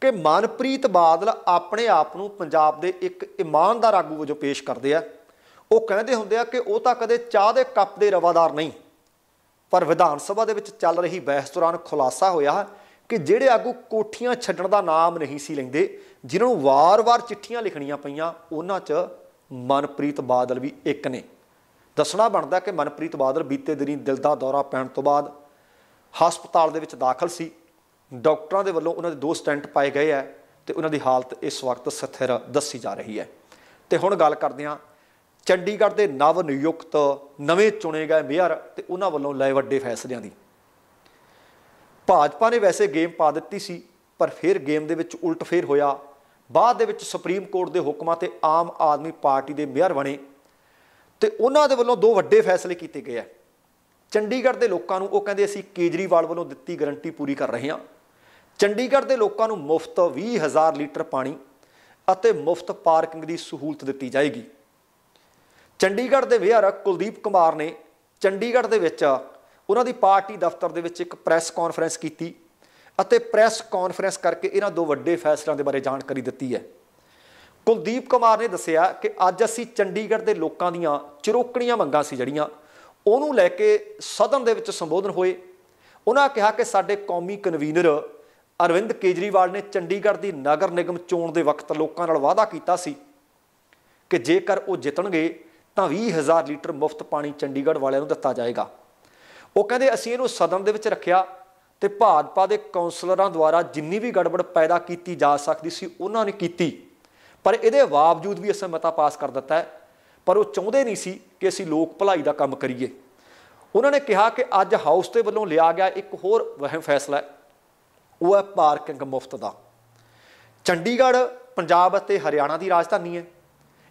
ਕਿ ਮਨਪ੍ਰੀਤ ਬਾਦਲ ਆਪਣੇ ਆਪ ਨੂੰ ਪੰਜਾਬ ਦੇ ਇੱਕ ਇਮਾਨਦਾਰ ਆਗੂ ਵਜੋਂ ਪੇਸ਼ ਕਰਦੇ ਆ ਉਹ ਕਹਿੰਦੇ ਹੁੰਦੇ ਆ ਕਿ ਉਹ ਤਾਂ ਕਦੇ ਚਾਹ ਦੇ ਕੱਪ ਦੇ ਰਵਾਦਾਰ ਨਹੀਂ ਪਰ ਵਿਧਾਨ ਸਭਾ ਦੇ ਵਿੱਚ ਚੱਲ ਰਹੀ ਬਹਿਸ ਦੌਰਾਨ ਖੁਲਾਸਾ ਹੋਇਆ ਕਿ ਜਿਹੜੇ ਆਗੂ ਕੋਠੀਆਂ ਛੱਡਣ ਦਾ ਨਾਮ ਨਹੀਂ ਸੀ ਲੈਂਦੇ ਜਿਨ੍ਹਾਂ ਨੂੰ ਵਾਰ-ਵਾਰ ਚਿੱਠੀਆਂ ਲਿਖਣੀਆਂ ਪਈਆਂ ਉਹਨਾਂ 'ਚ ਮਨਪ੍ਰੀਤ ਬਾਦਲ ਵੀ ਇੱਕ ਨੇ ਦੱਸਣਾ ਬਣਦਾ ਕਿ ਮਨਪ੍ਰੀਤ ਬਾਦਲ ਬੀਤੇ ਦਿਨੀ ਦਿਲ ਦਾ ਦੌਰਾ ਪੈਣ ਤੋਂ ਬਾਅਦ ਹਸਪਤਾਲ ਦੇ ਵਿੱਚ ਦਾਖਲ ਸੀ ਡਾਕਟਰਾਂ ਦੇ ਵੱਲੋਂ ਉਹਨਾਂ ਦੇ ਦੋ ਸਟੈਂਟ ਪਾਏ ਗਏ ਆ ਤੇ ਉਹਨਾਂ ਦੀ ਹਾਲਤ ਇਸ ਵਕਤ ਸਥਿਰ ਦੱਸੀ ਜਾ ਰਹੀ ਹੈ ਤੇ ਹੁਣ ਗੱਲ ਕਰਦੇ ਆ ਚੰਡੀਗੜ੍ਹ ਦੇ ਨਵ ਨਿਯੁਕਤ ਨਵੇਂ ਚੁਣੇ ਗਏ ਮੇਅਰ ਤੇ ਉਹਨਾਂ ਵੱਲੋਂ ਲਏ ਵੱਡੇ ਫੈਸਲਿਆਂ ਦੀ ਭਾਜਪਾ ਨੇ ਵੈਸੇ ਗੇਮ ਪਾ ਦਿੱਤੀ ਸੀ ਪਰ ਫਿਰ ਗੇਮ ਦੇ ਵਿੱਚ ਉਲਟ ਫੇਰ ਹੋਇਆ ਬਾਅਦ ਦੇ ਵਿੱਚ ਸੁਪਰੀਮ ਕੋਰਟ ਦੇ ਹੁਕਮਾਂ ਤੇ ਆਮ ਆਦਮੀ ਪਾਰਟੀ ਦੇ ਮੇਅਰ ਬਣੇ ਤੇ ਉਹਨਾਂ ਦੇ ਵੱਲੋਂ ਦੋ ਵੱਡੇ ਫੈਸਲੇ ਕੀਤੇ ਗਏ ਆ ਚੰਡੀਗੜ੍ਹ ਦੇ ਲੋਕਾਂ ਨੂੰ ਉਹ ਕਹਿੰਦੇ ਅਸੀਂ ਕੇਜਰੀਵਾਲ ਵੱਲੋਂ ਦਿੱਤੀ ਗਾਰੰਟੀ ਪੂਰੀ ਕਰ ਰਹੇ ਹਾਂ ਚੰਡੀਗੜ੍ਹ ਦੇ ਲੋਕਾਂ ਨੂੰ ਮੁਫਤ 20000 ਲੀਟਰ ਪਾਣੀ ਅਤੇ ਮੁਫਤ ਪਾਰਕਿੰਗ ਦੀ ਸਹੂਲਤ ਦਿੱਤੀ ਜਾਏਗੀ ਚੰਡੀਗੜ੍ਹ ਦੇ ਮੇਅਰ ਕੁਲਦੀਪ ਕੁਮਾਰ ਨੇ ਚੰਡੀਗੜ੍ਹ ਦੇ ਵਿੱਚ ਉਹਨਾਂ ਦੀ ਪਾਰਟੀ ਦਫ਼ਤਰ ਦੇ ਵਿੱਚ ਇੱਕ ਪ੍ਰੈਸ ਕਾਨਫਰੰਸ ਕੀਤੀ ਅਤੇ ਪ੍ਰੈਸ ਕਾਨਫਰੰਸ ਕਰਕੇ ਇਹਨਾਂ ਦੋ ਵੱਡੇ ਫੈਸਲਿਆਂ ਦੇ ਬਾਰੇ ਜਾਣਕਾਰੀ ਦਿੱਤੀ ਹੈ ਕੁਲਦੀਪ ਕੁਮਾਰ ਨੇ ਦੱਸਿਆ ਕਿ ਅੱਜ ਅਸੀਂ ਚੰਡੀਗੜ੍ਹ ਦੇ ਲੋਕਾਂ ਦੀਆਂ ਚਿਰੋਕਣੀਆਂ ਮੰਗਾਂ ਸੀ ਜੜੀਆਂ ਉਹਨੂੰ ਲੈ ਕੇ ਸਦਨ ਦੇ ਵਿੱਚ ਸੰਬੋਧਨ ਹੋਏ ਉਹਨਾਂ ਕਿਹਾ ਕਿ ਸਾਡੇ ਕੌਮੀ ਕਨਵੀਨਰ ਅਰਵਿੰਦ ਕੇਜਰੀਵਾਲ ਨੇ ਚੰਡੀਗੜ੍ਹ ਦੀ ਨਗਰ ਨਿਗਮ ਚੋਣ ਦੇ ਵਕਤ ਲੋਕਾਂ ਨਾਲ ਵਾਅਦਾ ਕੀਤਾ ਸੀ ਕਿ ਜੇਕਰ ਉਹ ਜਿੱਤਣਗੇ ਤਾਂ 20000 ਲੀਟਰ ਮੁਫਤ ਪਾਣੀ ਚੰਡੀਗੜ੍ਹ ਵਾਲਿਆਂ ਨੂੰ ਦਿੱਤਾ ਜਾਏਗਾ ਉਹ ਕਹਿੰਦੇ ਅਸੀਂ ਇਹਨੂੰ ਸਦਨ ਦੇ ਵਿੱਚ ਰੱਖਿਆ ਤੇ ਭਾਜਪਾ ਦੇ ਕਾਉਂਸਲਰਾਂ ਦੁਆਰਾ ਜਿੰਨੀ ਵੀ ਗੜਬੜ ਪੈਦਾ ਕੀਤੀ ਜਾ ਸਕਦੀ ਸੀ ਉਹਨਾਂ ਨੇ ਕੀਤੀ ਪਰ ਇਹਦੇ ਬਾਵਜੂਦ ਵੀ ਅਸੀਂ ਮਤਾ ਪਾਸ ਕਰ ਦਿੱਤਾ ਪਰ ਉਹ ਚਾਹੁੰਦੇ ਨਹੀਂ ਸੀ ਕਿ ਅਸੀਂ ਲੋਕ ਭਲਾਈ ਦਾ ਕੰਮ ਕਰੀਏ ਉਹਨਾਂ ਨੇ ਕਿਹਾ ਕਿ ਅੱਜ ਹਾਊਸ ਦੇ ਵੱਲੋਂ ਲਿਆ ਗਿਆ ਇੱਕ ਹੋਰ ਵਹਿਮ ਫੈਸਲਾ ਹੈ ਉਹ ਹੈ ਪਾਰਕਿੰਗ ਮੁਫਤ ਦਾ ਚੰਡੀਗੜ੍ਹ ਪੰਜਾਬ ਅਤੇ ਹਰਿਆਣਾ ਦੀ ਰਾਜਧਾਨੀ ਹੈ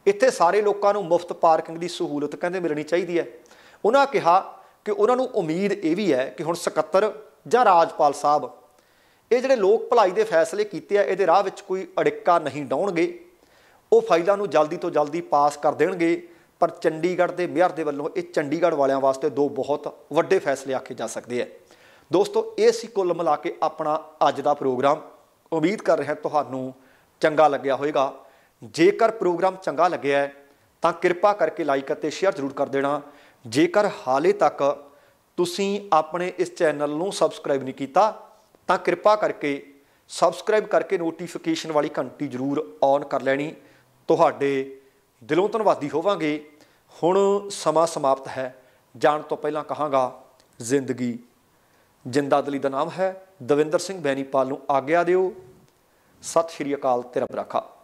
ਇੱਥੇ ਸਾਰੇ ਲੋਕਾਂ ਨੂੰ ਮੁਫਤ ਪਾਰਕਿੰਗ ਦੀ ਸਹੂਲਤ ਕਹਿੰਦੇ ਮਿਲਣੀ ਚਾਹੀਦੀ ਹੈ ਉਹਨਾਂ ਕਿਹਾ ਕਿ ਉਹਨਾਂ ਨੂੰ ਉਮੀਦ ਇਹ ਵੀ ਹੈ ਕਿ ਹੁਣ ਸਕੱਤਰ ਜਾਂ ਰਾਜਪਾਲ ਸਾਹਿਬ ਇਹ ਜਿਹੜੇ ਲੋਕ ਭਲਾਈ ਦੇ ਫੈਸਲੇ ਕੀਤੇ ਆ ਇਹਦੇ ਰਾਹ ਵਿੱਚ ਕੋਈ ਅੜਿੱਕਾ ਨਹੀਂ ਡਾਉਣਗੇ ਉਹ ਫਾਈਲਾਂ ਨੂੰ ਜਲਦੀ ਤੋਂ ਜਲਦੀ ਪਾਸ ਕਰ ਦੇਣਗੇ ਪਰ ਚੰਡੀਗੜ੍ਹ ਦੇ ਮੇਅਰ ਦੇ ਵੱਲੋਂ ਇਹ ਚੰਡੀਗੜ੍ਹ ਵਾਲਿਆਂ ਵਾਸਤੇ ਦੋ ਬਹੁਤ ਵੱਡੇ ਫੈਸਲੇ ਆਖੇ ਜਾ ਸਕਦੇ ਆ ਦੋਸਤੋ ਇਹ ਸੀ ਕੁੱਲ ਮਿਲਾ ਕੇ ਆਪਣਾ ਅੱਜ ਦਾ ਪ੍ਰੋਗਰਾਮ ਉਮੀਦ ਕਰ ਰਿਹਾ ਤੁਹਾਨੂੰ ਚੰਗਾ ਲੱਗਿਆ ਹੋਵੇਗਾ ਜੇਕਰ ਪ੍ਰੋਗਰਾਮ ਚੰਗਾ ਲੱਗਿਆ ਤਾਂ ਕਿਰਪਾ ਕਰਕੇ ਲਾਈਕ ਅਤੇ ਸ਼ੇਅਰ ਜ਼ਰੂਰ ਕਰ ਦੇਣਾ ਜੇਕਰ ਹਾਲੇ ਤੱਕ ਤੁਸੀਂ ਆਪਣੇ ਇਸ ਚੈਨਲ ਨੂੰ ਸਬਸਕ੍ਰਾਈਬ ਨਹੀਂ ਕੀਤਾ ਤਾਂ ਕਿਰਪਾ ਕਰਕੇ ਸਬਸਕ੍ਰਾਈਬ ਕਰਕੇ ਨੋਟੀਫਿਕੇਸ਼ਨ ਵਾਲੀ ਘੰਟੀ ਜ਼ਰੂਰ ਔਨ ਕਰ ਲੈਣੀ ਤੁਹਾਡੇ ਦਿਲੋਂ ਧੰਨਵਾਦੀ ਹੋਵਾਂਗੇ ਹੁਣ ਸਮਾਂ ਸਮਾਪਤ ਹੈ ਜਾਣ ਤੋਂ ਪਹਿਲਾਂ ਕਹਾਂਗਾ ਜ਼ਿੰਦਗੀ ਜਿੰਦਾਦਲੀ ਦਾ ਨਾਮ ਹੈ ਦਵਿੰਦਰ ਸਿੰਘ ਬੈਣੀਪਾਲ ਨੂੰ ਆਗਿਆ ਦਿਓ ਸਤਿ ਸ਼੍ਰੀ ਅਕਾਲ ਤੇ ਰੱਬ ਰਾਖਾ